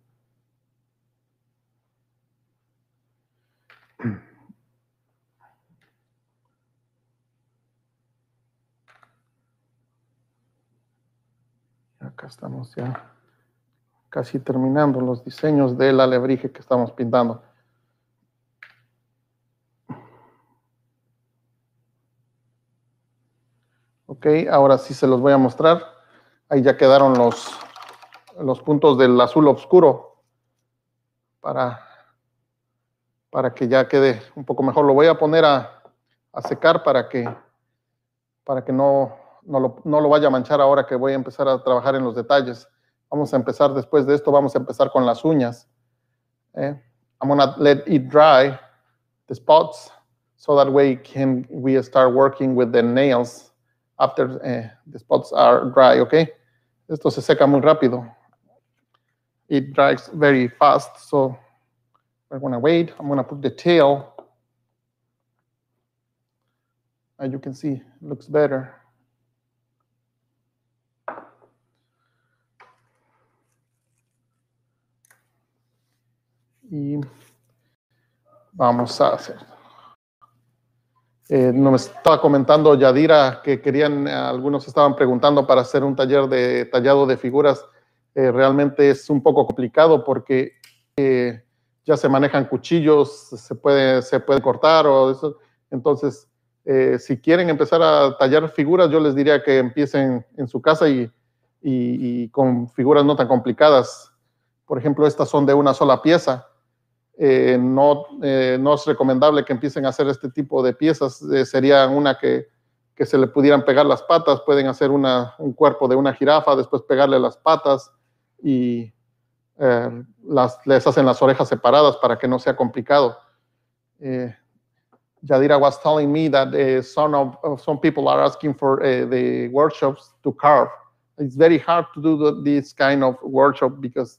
acá estamos ya casi terminando los diseños del alebrije que estamos pintando. Ok, ahora sí se los voy a mostrar. Ahí ya quedaron los, los puntos del azul oscuro para, para que ya quede un poco mejor. Lo voy a poner a, a secar para que, para que no no lo, no vaya a manchar ahora que voy a empezar a trabajar en los detalles. Vamos a empezar después de esto, vamos a empezar con las uñas. Eh, I'm gonna let it dry the spots so that way can we start working with the nails after eh, the spots are dry, okay? Esto se seca muy rápido. It dries very fast, so going gonna wait. I'm gonna put the tail. As you can see, looks better. y vamos a hacer. Eh, no me estaba comentando Yadira que querían, eh, algunos estaban preguntando para hacer un taller de tallado de figuras. Eh, realmente es un poco complicado porque ya se manejan cuchillos, se puede, se puede cortar o eso. Entonces, si quieren empezar a tallar figuras, yo les diría que empiecen en su casa y con figuras no tan complicadas. Por ejemplo, estas son de una sola pieza eh, eh, no, es recomendable que empiecen a hacer este tipo de piezas. Eh, sería una que, se le pudieran pegar las patas, pueden hacer un cuerpo de una jirafa, después pegarle las patas y las, les hacen las orejas separadas para que no sea complicado. Yadira was telling me that some, some people are asking for the workshops to carve. It's very hard to do this kind of workshop because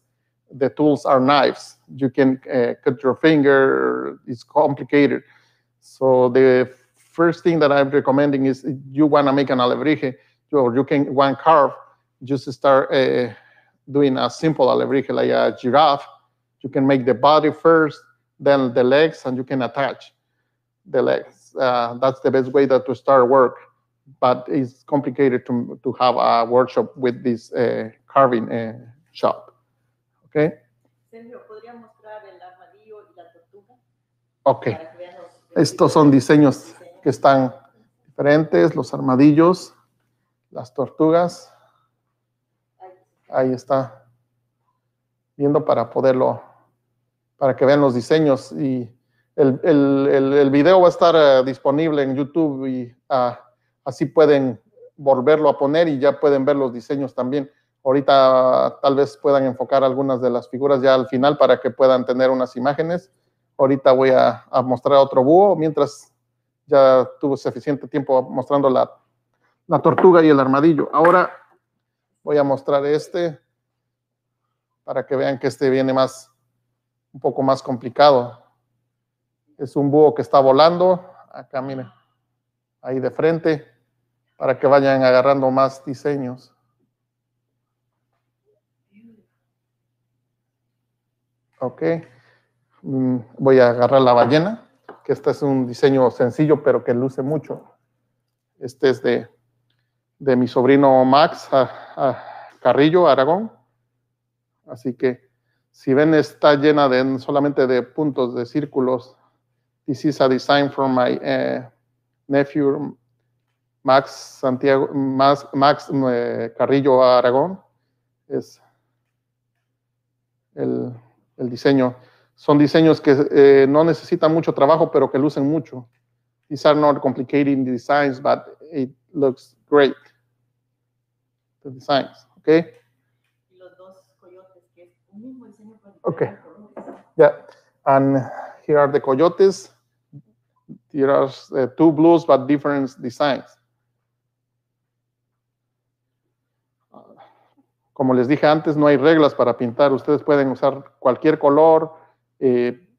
the tools are knives. you can uh, cut your finger. It's complicated. So the first thing that I'm recommending is you want to make an alebrije or you can one carve, just start uh, doing a simple alebrije like a giraffe. You can make the body first, then the legs, and you can attach the legs. Uh, that's the best way that to start work. But it's complicated to, to have a workshop with this uh, carving uh, shop. Okay. Sergio, ¿podría mostrar el armadillo y la tortuga? Ok. Estos son diseños que están diferentes, los armadillos, las tortugas. Ahí está. Viendo para poderlo, para que vean los diseños. Y el, el, video va a estar eh, disponible en YouTube y ah, así pueden volverlo a poner y ya pueden ver los diseños también. Ahorita tal vez puedan enfocar algunas de las figuras ya al final para que puedan tener unas imágenes. Ahorita voy a, mostrar otro búho, mientras ya tuvo suficiente tiempo mostrando la, tortuga y el armadillo. Ahora voy a mostrar este para que vean que este viene más, un poco más complicado. Es un búho que está volando, acá miren, ahí de frente, para que vayan agarrando más diseños. Ok. Mm, voy a agarrar la ballena, que este es un diseño sencillo, pero que luce mucho. Este es de, mi sobrino Max Carrillo, Aragón. Así que si ven, está llena de, solamente de puntos, de círculos. This is a design from my eh, nephew Max Santiago, Max, eh, Carrillo Aragón. Es el el diseño. Son diseños que eh, no necesitan mucho trabajo, pero que lucen mucho. These are not complicated designs, but it looks great. The designs, okay? Los dos coyotes, que es un mismo diseño. Okay. Yeah, and here are the coyotes. There are eh, two blues, but different designs. Como les dije antes, no hay reglas para pintar. Ustedes pueden usar cualquier color eh,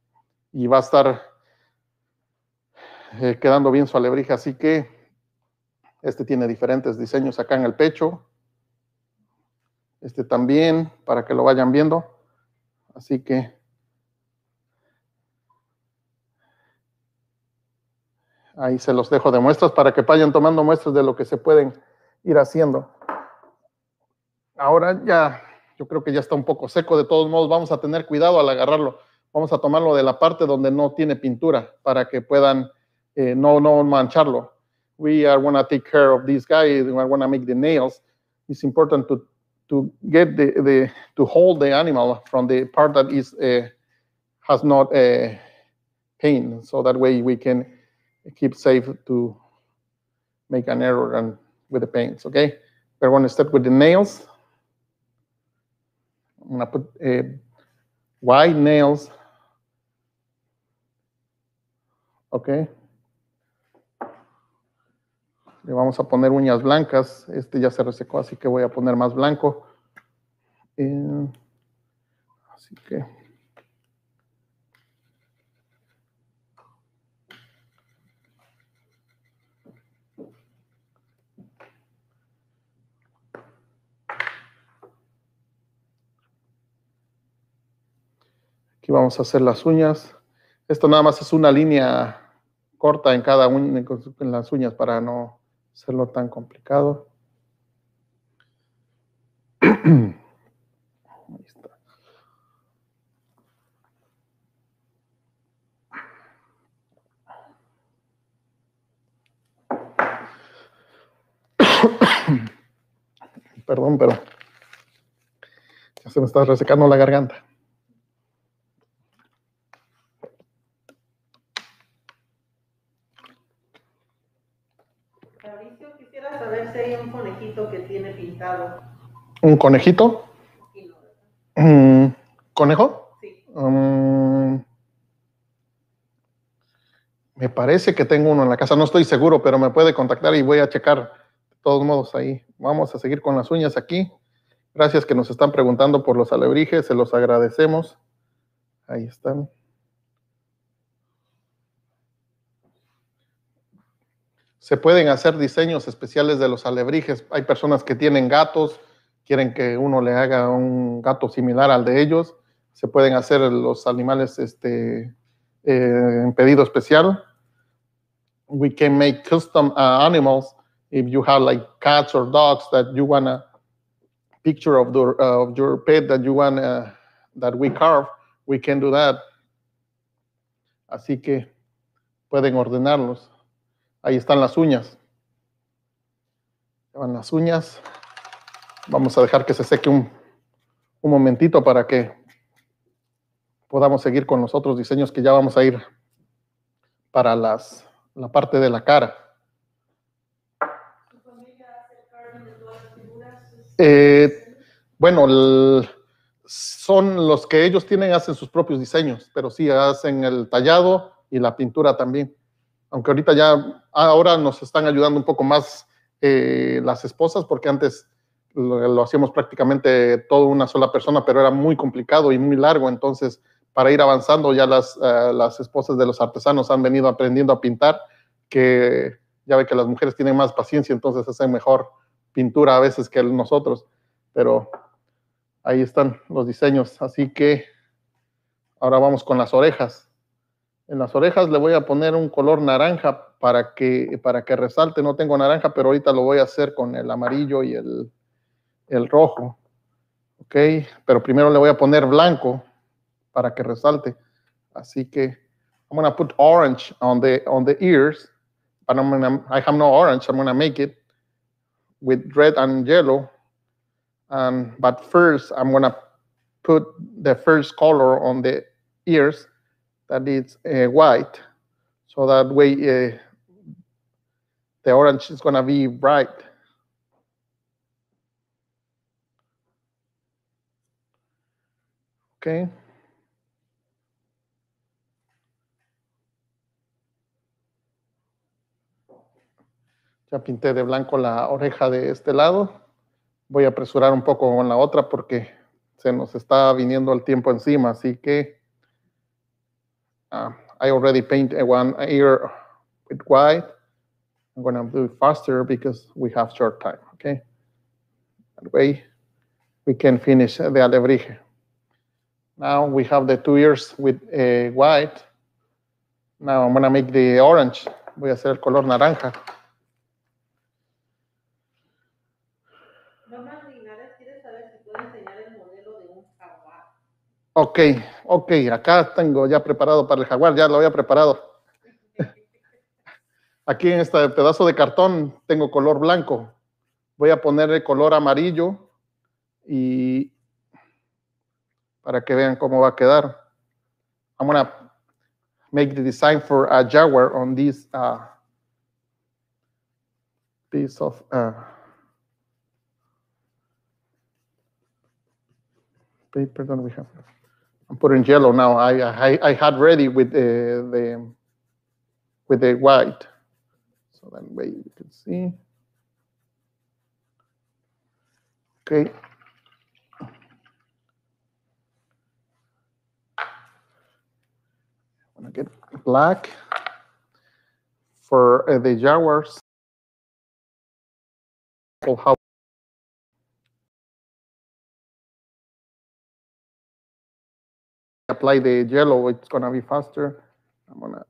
y va a estar eh, quedando bien su alebrija. Así que este tiene diferentes diseños acá en el pecho. Este también, para que lo vayan viendo. Así que... Ahí se los dejo de muestras para que vayan tomando muestras de lo que se pueden ir haciendo ahora ya, yo creo que ya está un poco seco. De todos modos, vamos a tener cuidado al agarrarlo. Vamos a tomarlo de la parte donde no tiene pintura para que puedan eh, no, no mancharlo. We are going to take care of this guy. We are going to make the nails. It's important to, to get the, the, to hold the animal from the part that is, uh, has not a uh, eh, pain. So that way we can keep safe to make an error and with the paints, okay? We're going to start with the nails una eh, white nails. Ok. Le vamos a poner uñas blancas. Este ya se resecó, así que voy a poner más blanco. Eh, así que. Aquí vamos a hacer las uñas. Esto nada más es una línea corta en cada una en las uñas para no hacerlo tan complicado. <clears throat> Ahí está. <clears throat> Perdón, pero ya se me está resecando la garganta. un conejito. Mm, ¿Conejo? Mm, me parece que tengo uno en la casa, no estoy seguro, pero me puede contactar y voy a checar de todos modos ahí. Vamos a seguir con las uñas aquí. Gracias que nos están preguntando por los alebrijes, se los agradecemos. Ahí están. Se pueden hacer diseños especiales de los alebrijes. Hay personas que tienen gatos, quieren que uno le haga un gato similar al de ellos, se pueden hacer los animales este, eh, en pedido especial. We can make custom uh, animals if you have like cats or dogs that you want a picture of, the, of your pet that you want uh, that we carve, we can do that. Así que pueden ordenarlos. Ahí están las uñas. Van las uñas. Vamos a dejar que se seque un, momentito para que podamos seguir con los otros diseños que ya vamos a ir para las, la parte de la cara. Eh, bueno, son los que ellos tienen, hacen sus propios diseños, pero sí hacen el tallado y la pintura también. Aunque ahorita ya, ahora nos están ayudando un poco más eh, las esposas, porque antes lo, hacíamos prácticamente todo una sola persona, pero era muy complicado y muy largo. Entonces, para ir avanzando, ya las, eh, las esposas de los artesanos han venido aprendiendo a pintar, que ya ve que las mujeres tienen más paciencia, entonces hacen mejor pintura a veces que nosotros. Pero ahí están los diseños. Así que ahora vamos con las orejas. En las orejas le voy a poner un color naranja para que, para que resalte. No tengo naranja, pero ahorita lo voy a hacer con el amarillo y el, el rojo. Ok, pero primero le voy a poner blanco para que resalte. Así que I'm going to put orange on the, on the ears, but I'm gonna, I have no orange. I'm going to make it with red and yellow. And um, but first, I'm going to put the first color on the ears, that is uh, white. So that way, uh, the orange is going to be bright. Ok. Ya pinté de blanco la oreja de este lado. Voy a apresurar un poco con la otra porque se nos está viniendo el tiempo encima. Así que ah, I already painted one ear with white. I'm going to do it faster because we have short time. Okay. That way we can finish the alebrije. Now we have the two ears with uh, white. Now I'm to make the orange. Voy a hacer el color naranja. Ok, ok, acá tengo ya preparado para el jaguar, ya lo había preparado. <laughs> Aquí en este pedazo de cartón tengo color blanco. Voy a poner el color amarillo y para que vean cómo va a quedar. I'm going to make the design for a jaguar on this uh, piece of uh, paper that we have. I'm putting yellow now. I I, I had ready with the, the with the white. So then, wait, you can see. Okay. get black for uh, the Jaguars. How apply the yellow, it's gonna be faster. I'm gonna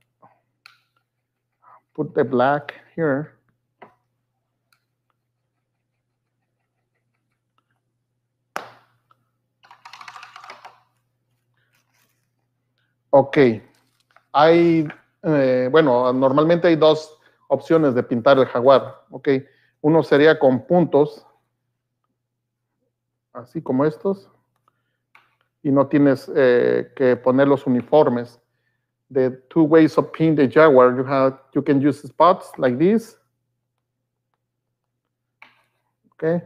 put the black here. Okay, hay, eh, bueno, normalmente hay dos opciones de pintar el jaguar, ¿ok? Uno sería con puntos, así como estos, y no tienes eh, que poner los uniformes. The two ways of paint the jaguar, you, have, you can use spots like this, okay?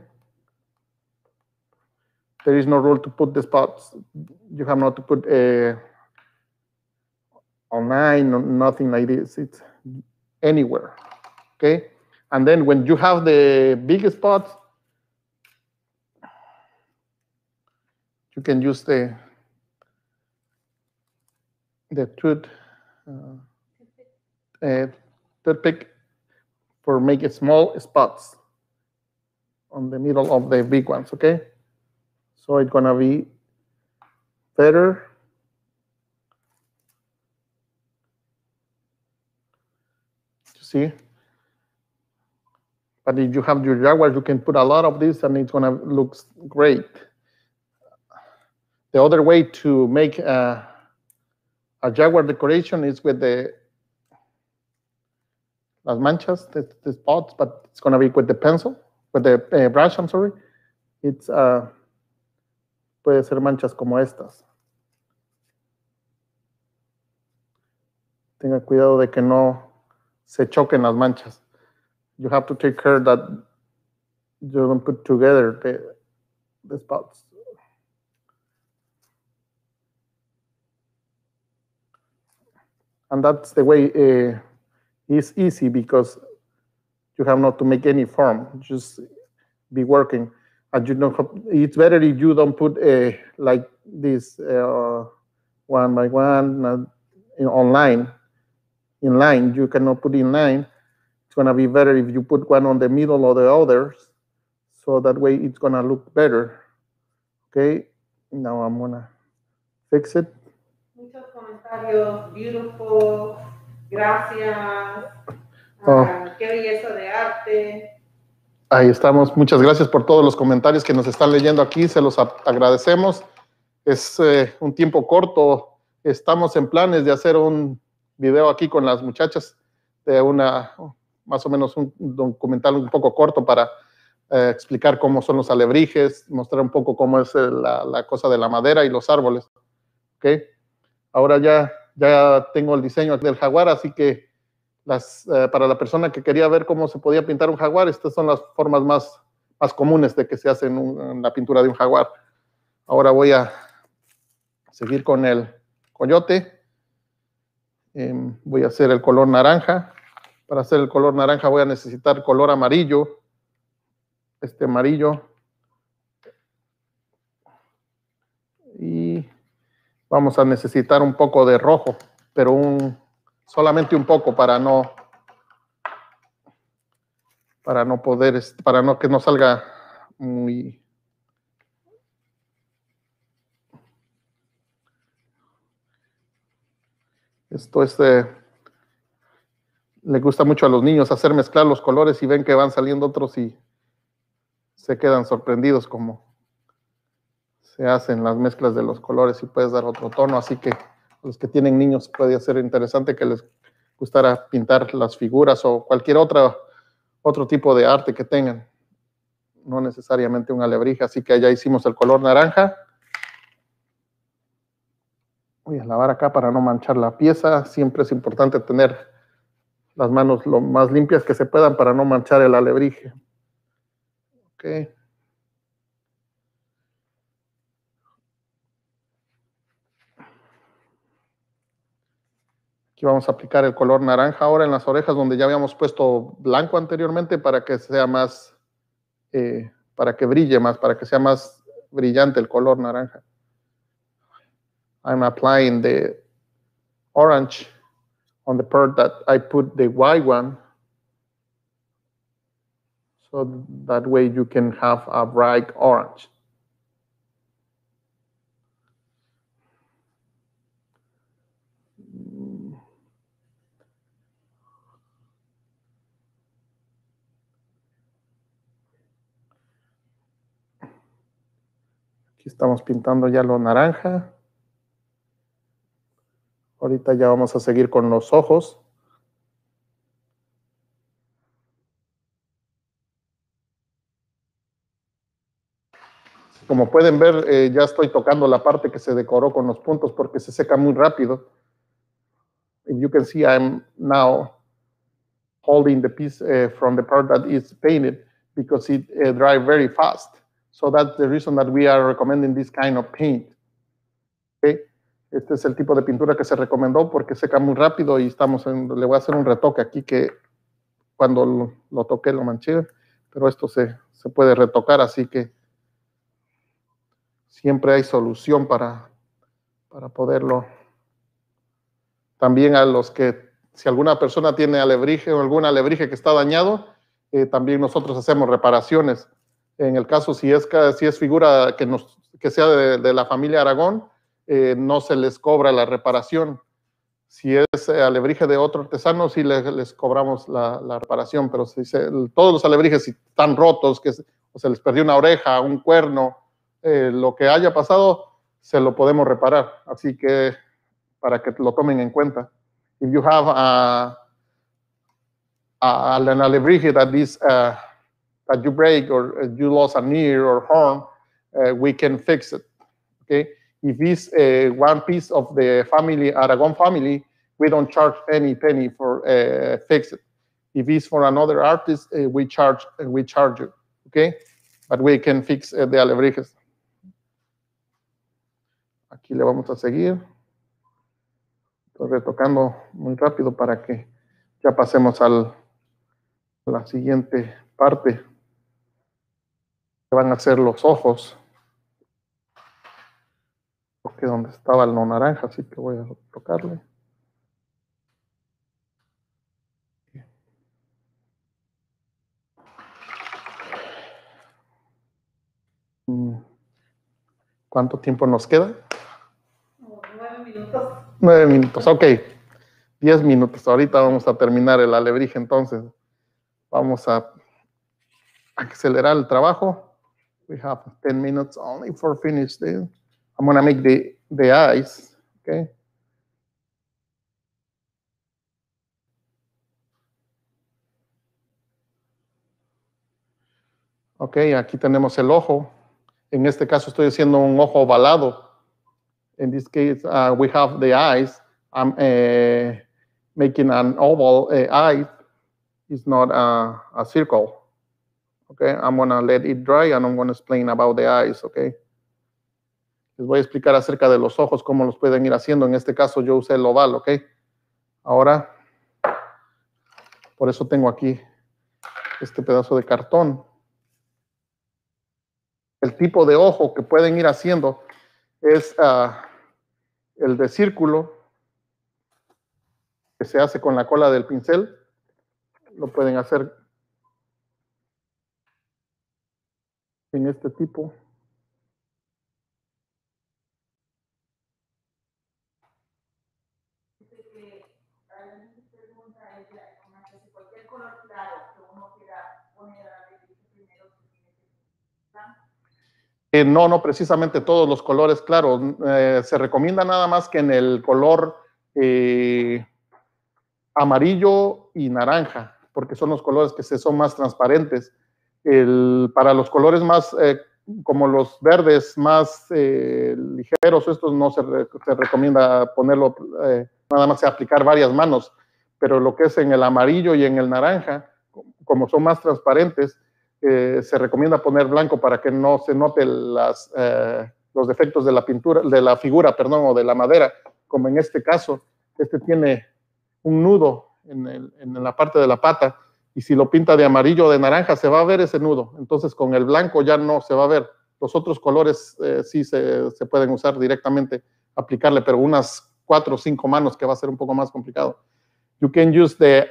There is no rule to put the spots. You have not to put a eh, online, no, nothing like this. It's anywhere, okay? And then when you have the big spots, you can use the the tooth uh, uh, third pick for make small spots on the middle of the big ones, okay? So it's gonna be better. see. But if you have your Jaguar, you can put a lot of this and it's gonna look great. The other way to make a, a Jaguar decoration is with the las manchas, the, the spots, but it's gonna be with the pencil, with the uh, brush, I'm sorry. It's, uh, puede ser manchas como estas. Tenga cuidado de que no se choquen las manchas. You have to take care that you don't put together the, the spots. And that's the way uh, it's easy because you have not to make any form, just be working. And you don't have, it's better if you don't put uh, like this uh, one by one uh, online line, You cannot put line. It's going to be better if you put one on the middle or the others. So that way it's going to look better. Okay, now I'm going to fix it. Muchos comentarios, beautiful, gracias, oh. ah, qué belleza de arte. Ahí estamos. Muchas gracias por todos los comentarios que nos están leyendo aquí. Se los agradecemos. Es eh, un tiempo corto. Estamos en planes de hacer un video aquí con las muchachas de una, más o menos un documental un poco corto para eh, explicar cómo son los alebrijes, mostrar un poco cómo es eh, la, cosa de la madera y los árboles. ¿Okay? Ahora ya, ya tengo el diseño del jaguar, así que las, eh, para la persona que quería ver cómo se podía pintar un jaguar, estas son las formas más, más comunes de que se hace la pintura de un jaguar. Ahora voy a seguir con el coyote. Em, voy a hacer el color naranja. Para hacer el color naranja voy a necesitar color amarillo. Este amarillo. Y vamos a necesitar un poco de rojo, pero un, solamente un poco para no para no poder para no que no salga muy Esto es, eh, le gusta mucho a los niños hacer mezclar los colores y ven que van saliendo otros y se quedan sorprendidos como se hacen las mezclas de los colores y puedes dar otro tono. Así que los que tienen niños puede ser interesante que les gustara pintar las figuras o cualquier otra, otro tipo de arte que tengan. No necesariamente una alebrije. Así que allá hicimos el color naranja voy a lavar acá para no manchar la pieza. Siempre es importante tener las manos lo más limpias que se puedan para no manchar el alebrije. Ok. Aquí vamos a aplicar el color naranja ahora en las orejas donde ya habíamos puesto blanco anteriormente para que sea más, eh, para que brille más, para que sea más brillante el color naranja. I'm applying the orange on the part that I put the Y one. So that way you can have a bright orange. Aquí estamos pintando ya lo naranja. Ahorita ya vamos a seguir con los ojos. Como pueden ver, eh, ya estoy tocando la parte que se decoró con los puntos porque se seca muy rápido. y you can see I'm now holding the piece eh, from the part that is painted because it eh, dries very fast. So that's the reason that we are recommending this kind of paint. Okay. Este es el tipo de pintura que se recomendó porque seca muy rápido y estamos le voy a hacer un retoque aquí que cuando lo, toque toqué lo manché, pero esto se, puede retocar, así que siempre hay solución para, para poderlo. También a los que, si alguna persona tiene alebrije o algún alebrije que está dañado, eh, también nosotros hacemos reparaciones. En el caso, si es, si es figura que, nos, que sea de la familia Aragón, eh, no se les cobra la reparación. Si es eh, alebrije de otro artesano, sí les, cobramos la, reparación, pero si todos los alebrijes están rotos, que se, o se les perdió una oreja, un cuerno, eh, lo que haya pasado, se lo podemos reparar. Así que para que lo tomen en cuenta. If you have a, an alebrije that is uh, that you break or uh, you lost an ear or horn, uh, we can fix it. Okay if es una uh, one piece of the family Aragon family, we don't charge any penny for uh, fix it. If it's for another artist, uh, we charge uh, we charge you, okay? But we can fix the alebrijes. Aquí le vamos a seguir. Estoy retocando muy rápido para que ya pasemos a la siguiente parte. van a ser los ojos que donde estaba el no naranja, así que voy a tocarle. Mm. ¿Cuánto tiempo nos queda? Nueve minutos. Nueve minutos, ok. Diez minutos. Ahorita vamos a terminar el alebrije, entonces vamos a acelerar el trabajo. We have 10 minutes only for finish I'm going to make the, the eyes, okay? Ok, aquí tenemos el ojo. En este caso estoy haciendo un ojo ovalado. In this case, uh, we have the eyes. I'm uh, making an oval uh, eye. It's not a circle. Okay, I'm gonna let it dry and I'm gonna explain about the eyes, okay? Les voy a explicar acerca de los ojos, cómo los pueden ir haciendo. En este caso yo usé el oval, ¿ok? Ahora, por eso tengo aquí este pedazo de cartón. El tipo de ojo que pueden ir haciendo es ah, el de círculo que se hace con la cola del pincel. Lo pueden hacer en este tipo. Eh, no, no precisamente todos los colores, claro. Eh, se recomienda nada más que en el color eh, amarillo y naranja, porque son los colores que se son más transparentes. para los colores más, como los verdes más ligeros, estos no se, se recomienda ponerlo, nada más aplicar varias manos, pero lo que es en el amarillo y en el naranja, como son más transparentes, se recomienda poner blanco para que no se note eh, los defectos de la pintura, de la figura, perdón, o de la madera, como en este caso, este tiene un nudo en, la parte de la pata y si lo pinta de amarillo o de naranja se va a ver ese nudo, entonces con el blanco ya no se va a ver, los otros colores eh, sí se, pueden usar directamente, aplicarle, pero unas cuatro o cinco manos que va a ser un poco más complicado. You can use the,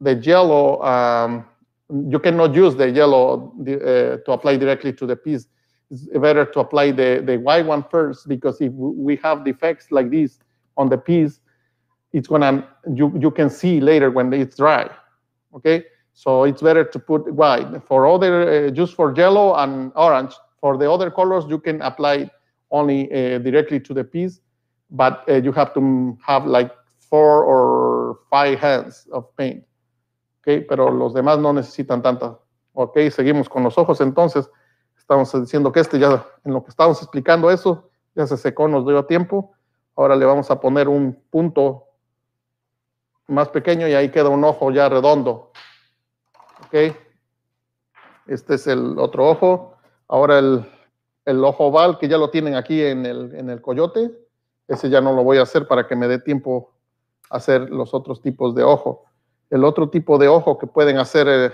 yellow um, you cannot use the yellow uh, to apply directly to the piece. It's better to apply the, the white one first because if we have defects like this on the piece, it's gonna, you, you can see later when it's dry, okay? So it's better to put white. For other, uh, just for yellow and orange, for the other colors, you can apply only uh, directly to the piece, but uh, you have to have like four or five hands of paint. ¿okay? pero los demás no necesitan tanta. ¿ok? Seguimos con los ojos, entonces estamos diciendo que este ya, en lo que estábamos explicando eso, ya se secó, nos dio tiempo. Ahora le vamos a poner un punto más pequeño y ahí queda un ojo ya redondo. ¿Ok? Este es el otro ojo. Ahora el, ojo oval que ya lo tienen aquí en el, en el coyote. Ese ya no lo voy a hacer para que me dé tiempo hacer los otros tipos de ojo. El otro tipo de ojo que pueden hacer eh,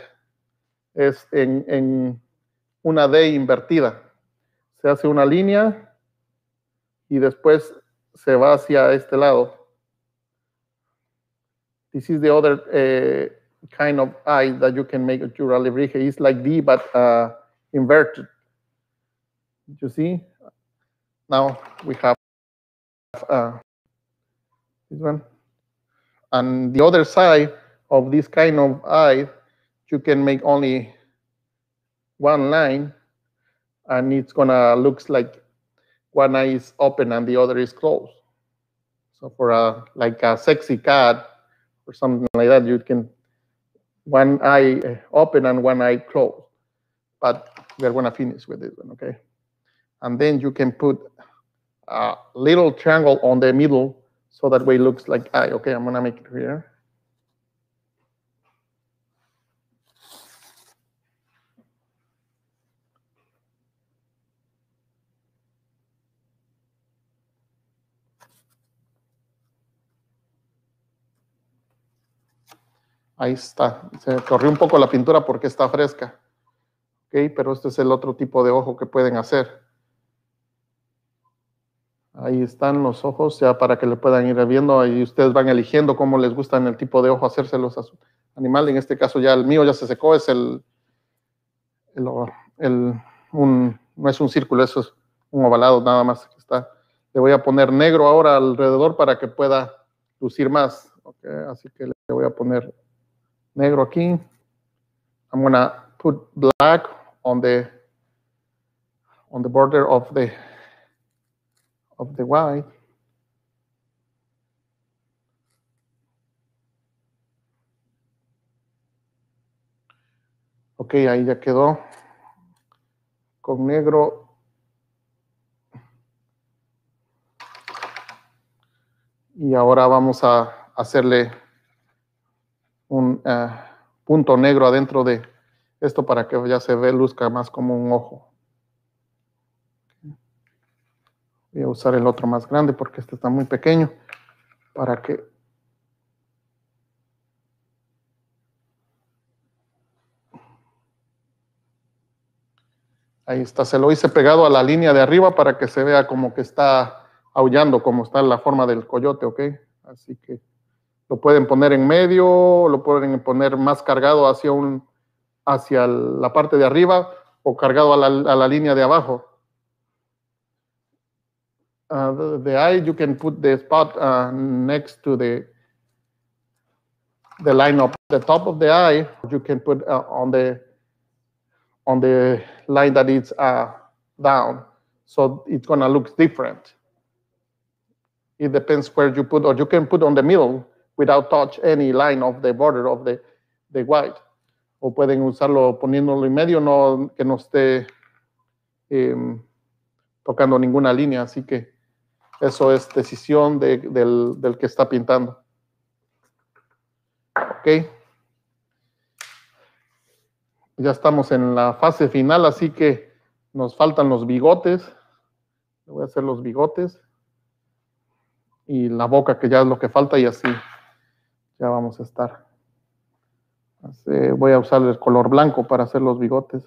es en, una D invertida. Se hace una línea y después se va hacia este lado. This is the other eh, kind of eye that you can make a jural Es It's like D, but uh, inverted. You see? Now we have uh, this one. And the other side of this kind of eye, you can make only one line and it's gonna looks like one eye is open and the other is closed. So for a like a sexy cat or something like that, you can one eye open and one eye closed. But we're gonna finish with this one, okay? And then you can put a little triangle on the middle so that way it looks like eye. Okay, I'm gonna make it here. Ahí está. Se corrió un poco la pintura porque está fresca. pero este es el otro tipo de ojo que pueden hacer. Ahí están los ojos, ya para que le puedan ir viendo. Ahí ustedes van eligiendo cómo les gustan el tipo de ojo hacérselos a su animal. En este caso ya el mío ya se secó, es el, el, no es un círculo, eso es un ovalado nada más. Le voy a poner negro ahora alrededor para que pueda lucir más. así que le voy a poner negro aquí. I'm gonna put black on the on the border of the of the white. Ok, ahí ya quedó. Con negro. Y ahora vamos a hacerle un ah, punto negro adentro de esto para que ya se ve, luzca más como un ojo. Voy a usar el otro más grande porque este está muy pequeño para que Ahí está, se lo hice pegado a la línea de arriba para que se vea como que está aullando, como está la forma del coyote, ¿ok? Así que lo pueden poner en medio, lo pueden poner más cargado hacia, un, hacia la parte de arriba o cargado a la, a línea de abajo. Uh, the, eye, you can put the spot uh, next to the the line up the top of the eye. You can put uh, on the on the line that is uh, down, so it's gonna look different. It depends where you put, or you can put on the middle without touch any line of the border of the, the white. O pueden usarlo poniéndolo en medio, no, que no esté em, tocando ninguna línea. Así que eso es decisión del, que está pintando. Ok. Ya estamos en la fase final, así que nos faltan los bigotes. voy a hacer los bigotes. Y la boca, que ya es lo que falta, y así ya vamos a estar. voy a usar el color blanco para hacer los bigotes.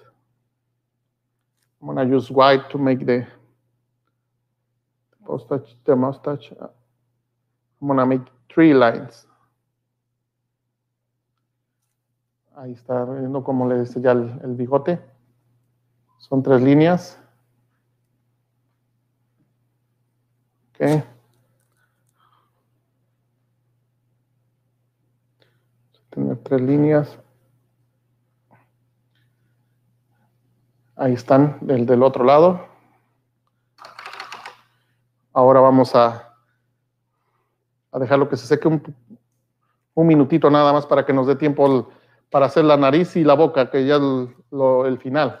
I'm gonna use white to make the mustache. The I'm gonna make three lines. Ahí está viendo cómo le decía el, el bigote. Son tres líneas. Okay. tres líneas. Ahí están, el del otro lado. Ahora vamos a, a dejarlo que se seque un, minutito nada más para que nos dé tiempo para hacer la nariz y la boca, que ya es el, final.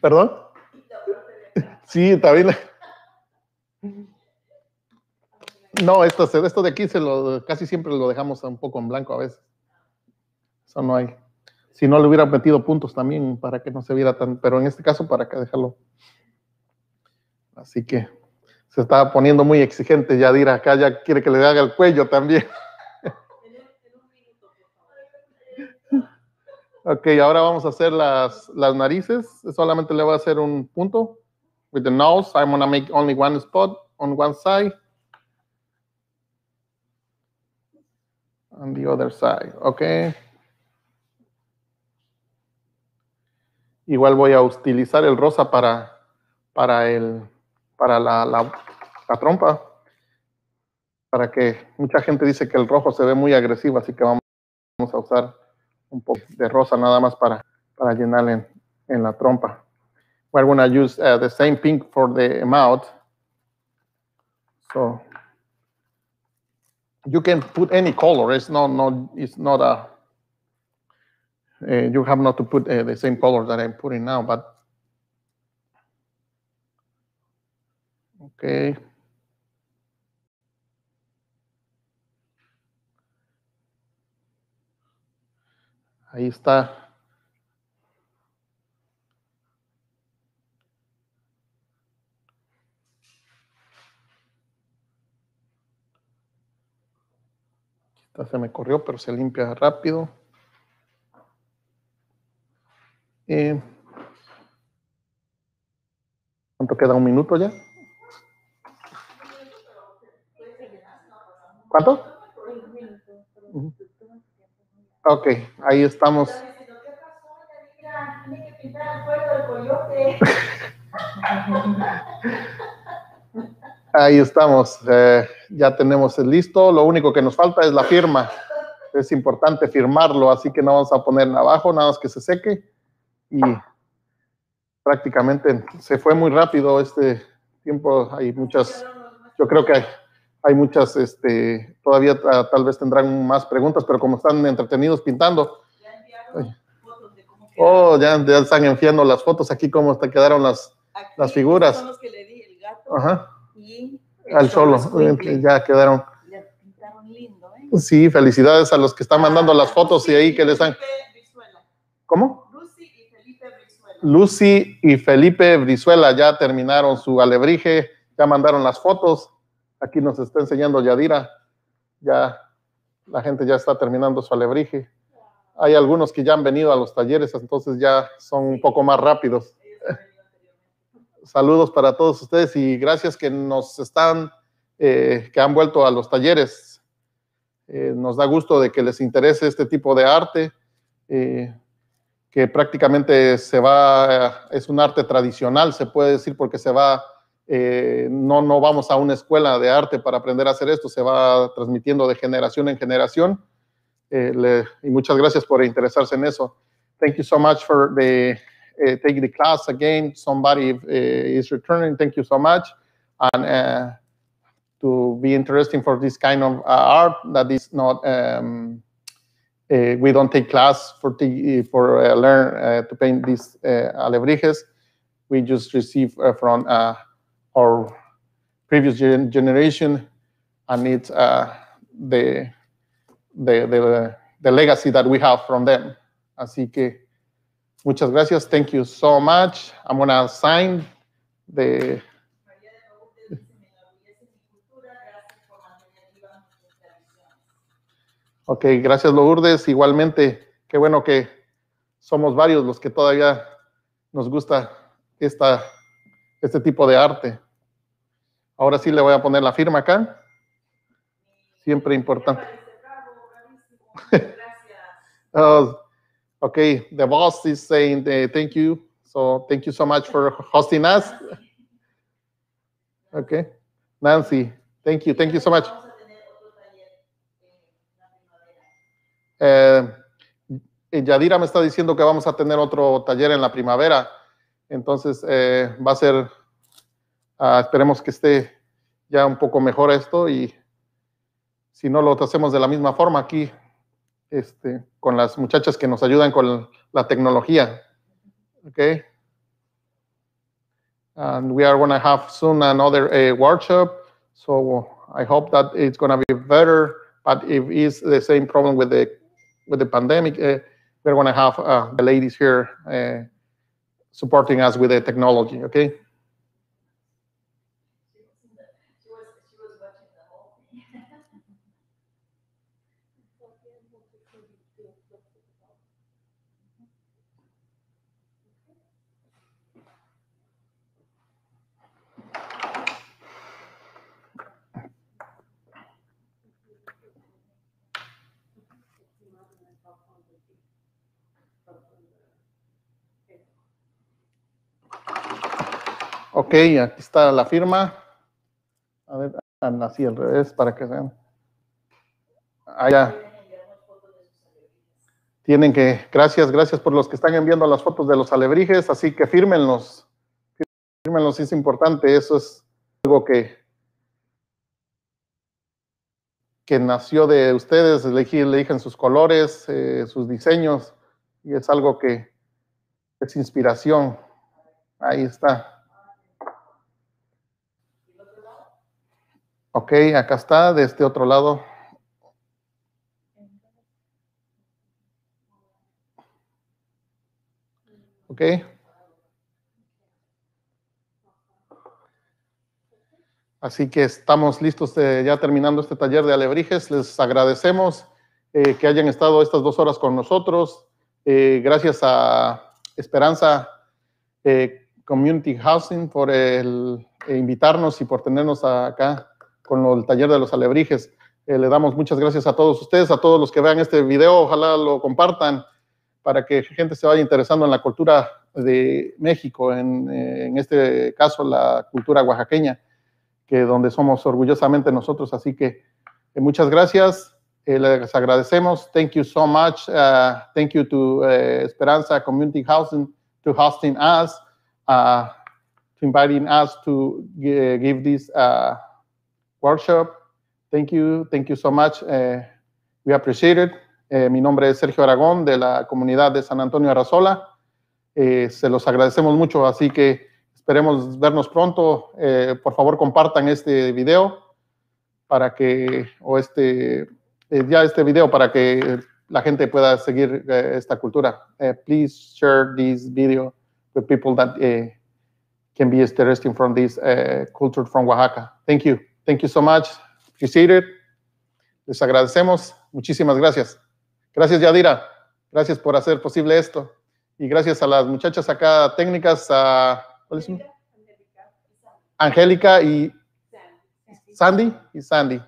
¿Perdón? Sí, también. No, esto, esto de aquí se lo, casi siempre lo dejamos un poco en blanco a veces. Eso no hay. Si no le hubiera metido puntos también para que no se viera tan, pero en este caso para que dejarlo. Así que se está poniendo muy exigente Yadira acá, ya quiere que le haga el cuello también. <laughs> ok, ahora vamos a hacer las, las narices. Solamente le voy a hacer un punto with the nose. I'm gonna make only one spot on one side. and the other side, okay. Igual voy a utilizar el rosa para, la, trompa. Para que mucha gente dice que el rojo se ve muy agresivo, así que vamos a usar un poco de rosa nada más para, llenar en la trompa. we're going to use uh, the same pink for the amount. So you can put any color. It's not, not it's not a, uh, you have not to put uh, the same color that I'm putting now, but okay. Ahí está. se me corrió, pero se limpia rápido. ¿Cuánto queda? ¿Un minuto ya? ¿Cuánto? Ok, ahí estamos. <laughs> ahí estamos. Eh ya tenemos el listo. Lo único que nos falta es la firma. Es importante firmarlo, así que no vamos a poner abajo, nada más que se seque. Y prácticamente se fue muy rápido este tiempo. Hay muchas, yo creo que hay, muchas, este, todavía tal vez tendrán más preguntas, pero como están entretenidos pintando. Ya oh, ya, están enfiando las fotos aquí, cómo te quedaron las, las figuras. Son los que le di el gato. Ajá. Y al solo, ya quedaron. Ya lindo, ¿eh? Sí, felicidades a los que están mandando las ah, fotos y ahí que les están. ¿Cómo? Lucy y Felipe Brizuela. Lucy y Felipe Brizuela ya terminaron su alebrije, ya mandaron las fotos. Aquí nos está enseñando Yadira. Ya la gente ya está terminando su alebrije. Hay algunos que ya han venido a los talleres, entonces ya son un poco más rápidos saludos para todos ustedes y gracias que nos están, eh, que han vuelto a los talleres. Eh, nos da gusto de que les interese este tipo de arte, eh, que prácticamente se va, es un arte tradicional, se puede decir, porque se va, no, no vamos a una escuela de arte para aprender a hacer esto, se va transmitiendo de generación en generación. y muchas gracias por interesarse en eso. Thank you so much for the Uh, take the class again. Somebody uh, is returning. Thank you so much. And uh, to be interesting for this kind of art that is not. Um, we don't take class for for learn to paint these alebrijes. We just receive from our previous gen generation, and it's uh, the, the, the, the legacy that we have from them. Así que Muchas gracias. Thank you so much. I'm going to sign the. Ok, gracias Lourdes. Igualmente, qué bueno que somos varios los que todavía nos gusta esta, este tipo de arte. Ahora sí le voy a poner la firma acá. Siempre importante. Gracias. <laughs> Oh, Okay, the boss is saying eh, thank you. So thank you so much for hosting us. Okay, Nancy, thank you. Thank you so much. Eh, eh Yadira me está diciendo que vamos a tener otro taller en la primavera. Entonces eh, va a ser, ah, esperemos que esté ya un poco mejor esto y si no lo hacemos de la misma forma aquí este, con las muchachas que nos ayudan con la tecnología. Okay. And we are going to have soon another uh, workshop. So I hope that it's going to be better. But if it's the same problem with the with the pandemic, uh, we're going to have uh, the ladies here eh, supporting us with the technology. Okay. Ok, aquí está la firma. A ver, ah, así al revés para que vean. Allá. Ah, Tienen que, gracias, gracias por los que están enviando las fotos de los alebrijes, así que fírmenlos. Fírmenlos, es importante, eso es algo que, que nació de ustedes, eligen sus colores, eh, sus diseños, y es algo que es inspiración. Ahí está. Ok, acá está, de este otro lado. Ok. Así que estamos listos eh, ya terminando este taller de alebrijes. Les agradecemos eh, que hayan estado estas dos horas con nosotros. Eh, gracias a Esperanza Community Housing por el, invitarnos y por tenernos acá con el taller de los alebrijes. Eh, le damos muchas gracias a todos ustedes, a todos los que vean este video, ojalá lo compartan para que gente se vaya interesando en la cultura de México, en, eh, en este caso la cultura oaxaqueña, que donde somos orgullosamente nosotros. Así que eh, muchas gracias, les agradecemos. Thank you so much. Uh, thank you to Esperanza Community Housing to hosting us, uh, to inviting us to give this. Uh, workshop. Thank you, thank you so much. Eh, we appreciate it. Eh, mi nombre es Sergio Aragón de la comunidad de San Antonio Arrazola. Eh, se los agradecemos mucho, así que esperemos vernos pronto. por favor, compartan este video para que, o este, ya este video para que la gente pueda seguir esta cultura. please share this video with people that can be interesting from this culture from Oaxaca. Thank you. Thank you so much. Appreciate it. Les agradecemos. Muchísimas gracias. Gracias, Yadira. Gracias por hacer posible esto. Y gracias a las muchachas acá técnicas, a, ¿cuál es? Angélica y Sandy y Sandy,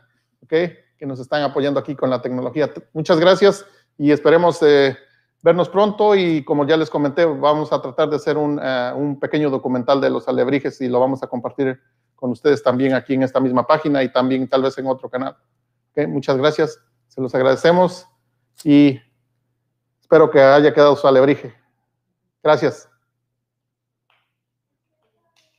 que nos están apoyando aquí con la tecnología. Muchas gracias y esperemos eh, vernos pronto y como ya les comenté, vamos a tratar de hacer un, eh, un pequeño documental de los alebrijes y lo vamos a compartir con ustedes también aquí en esta misma página y también tal vez en otro canal. Muchas gracias, se los agradecemos y espero que haya quedado su alebrije. Gracias.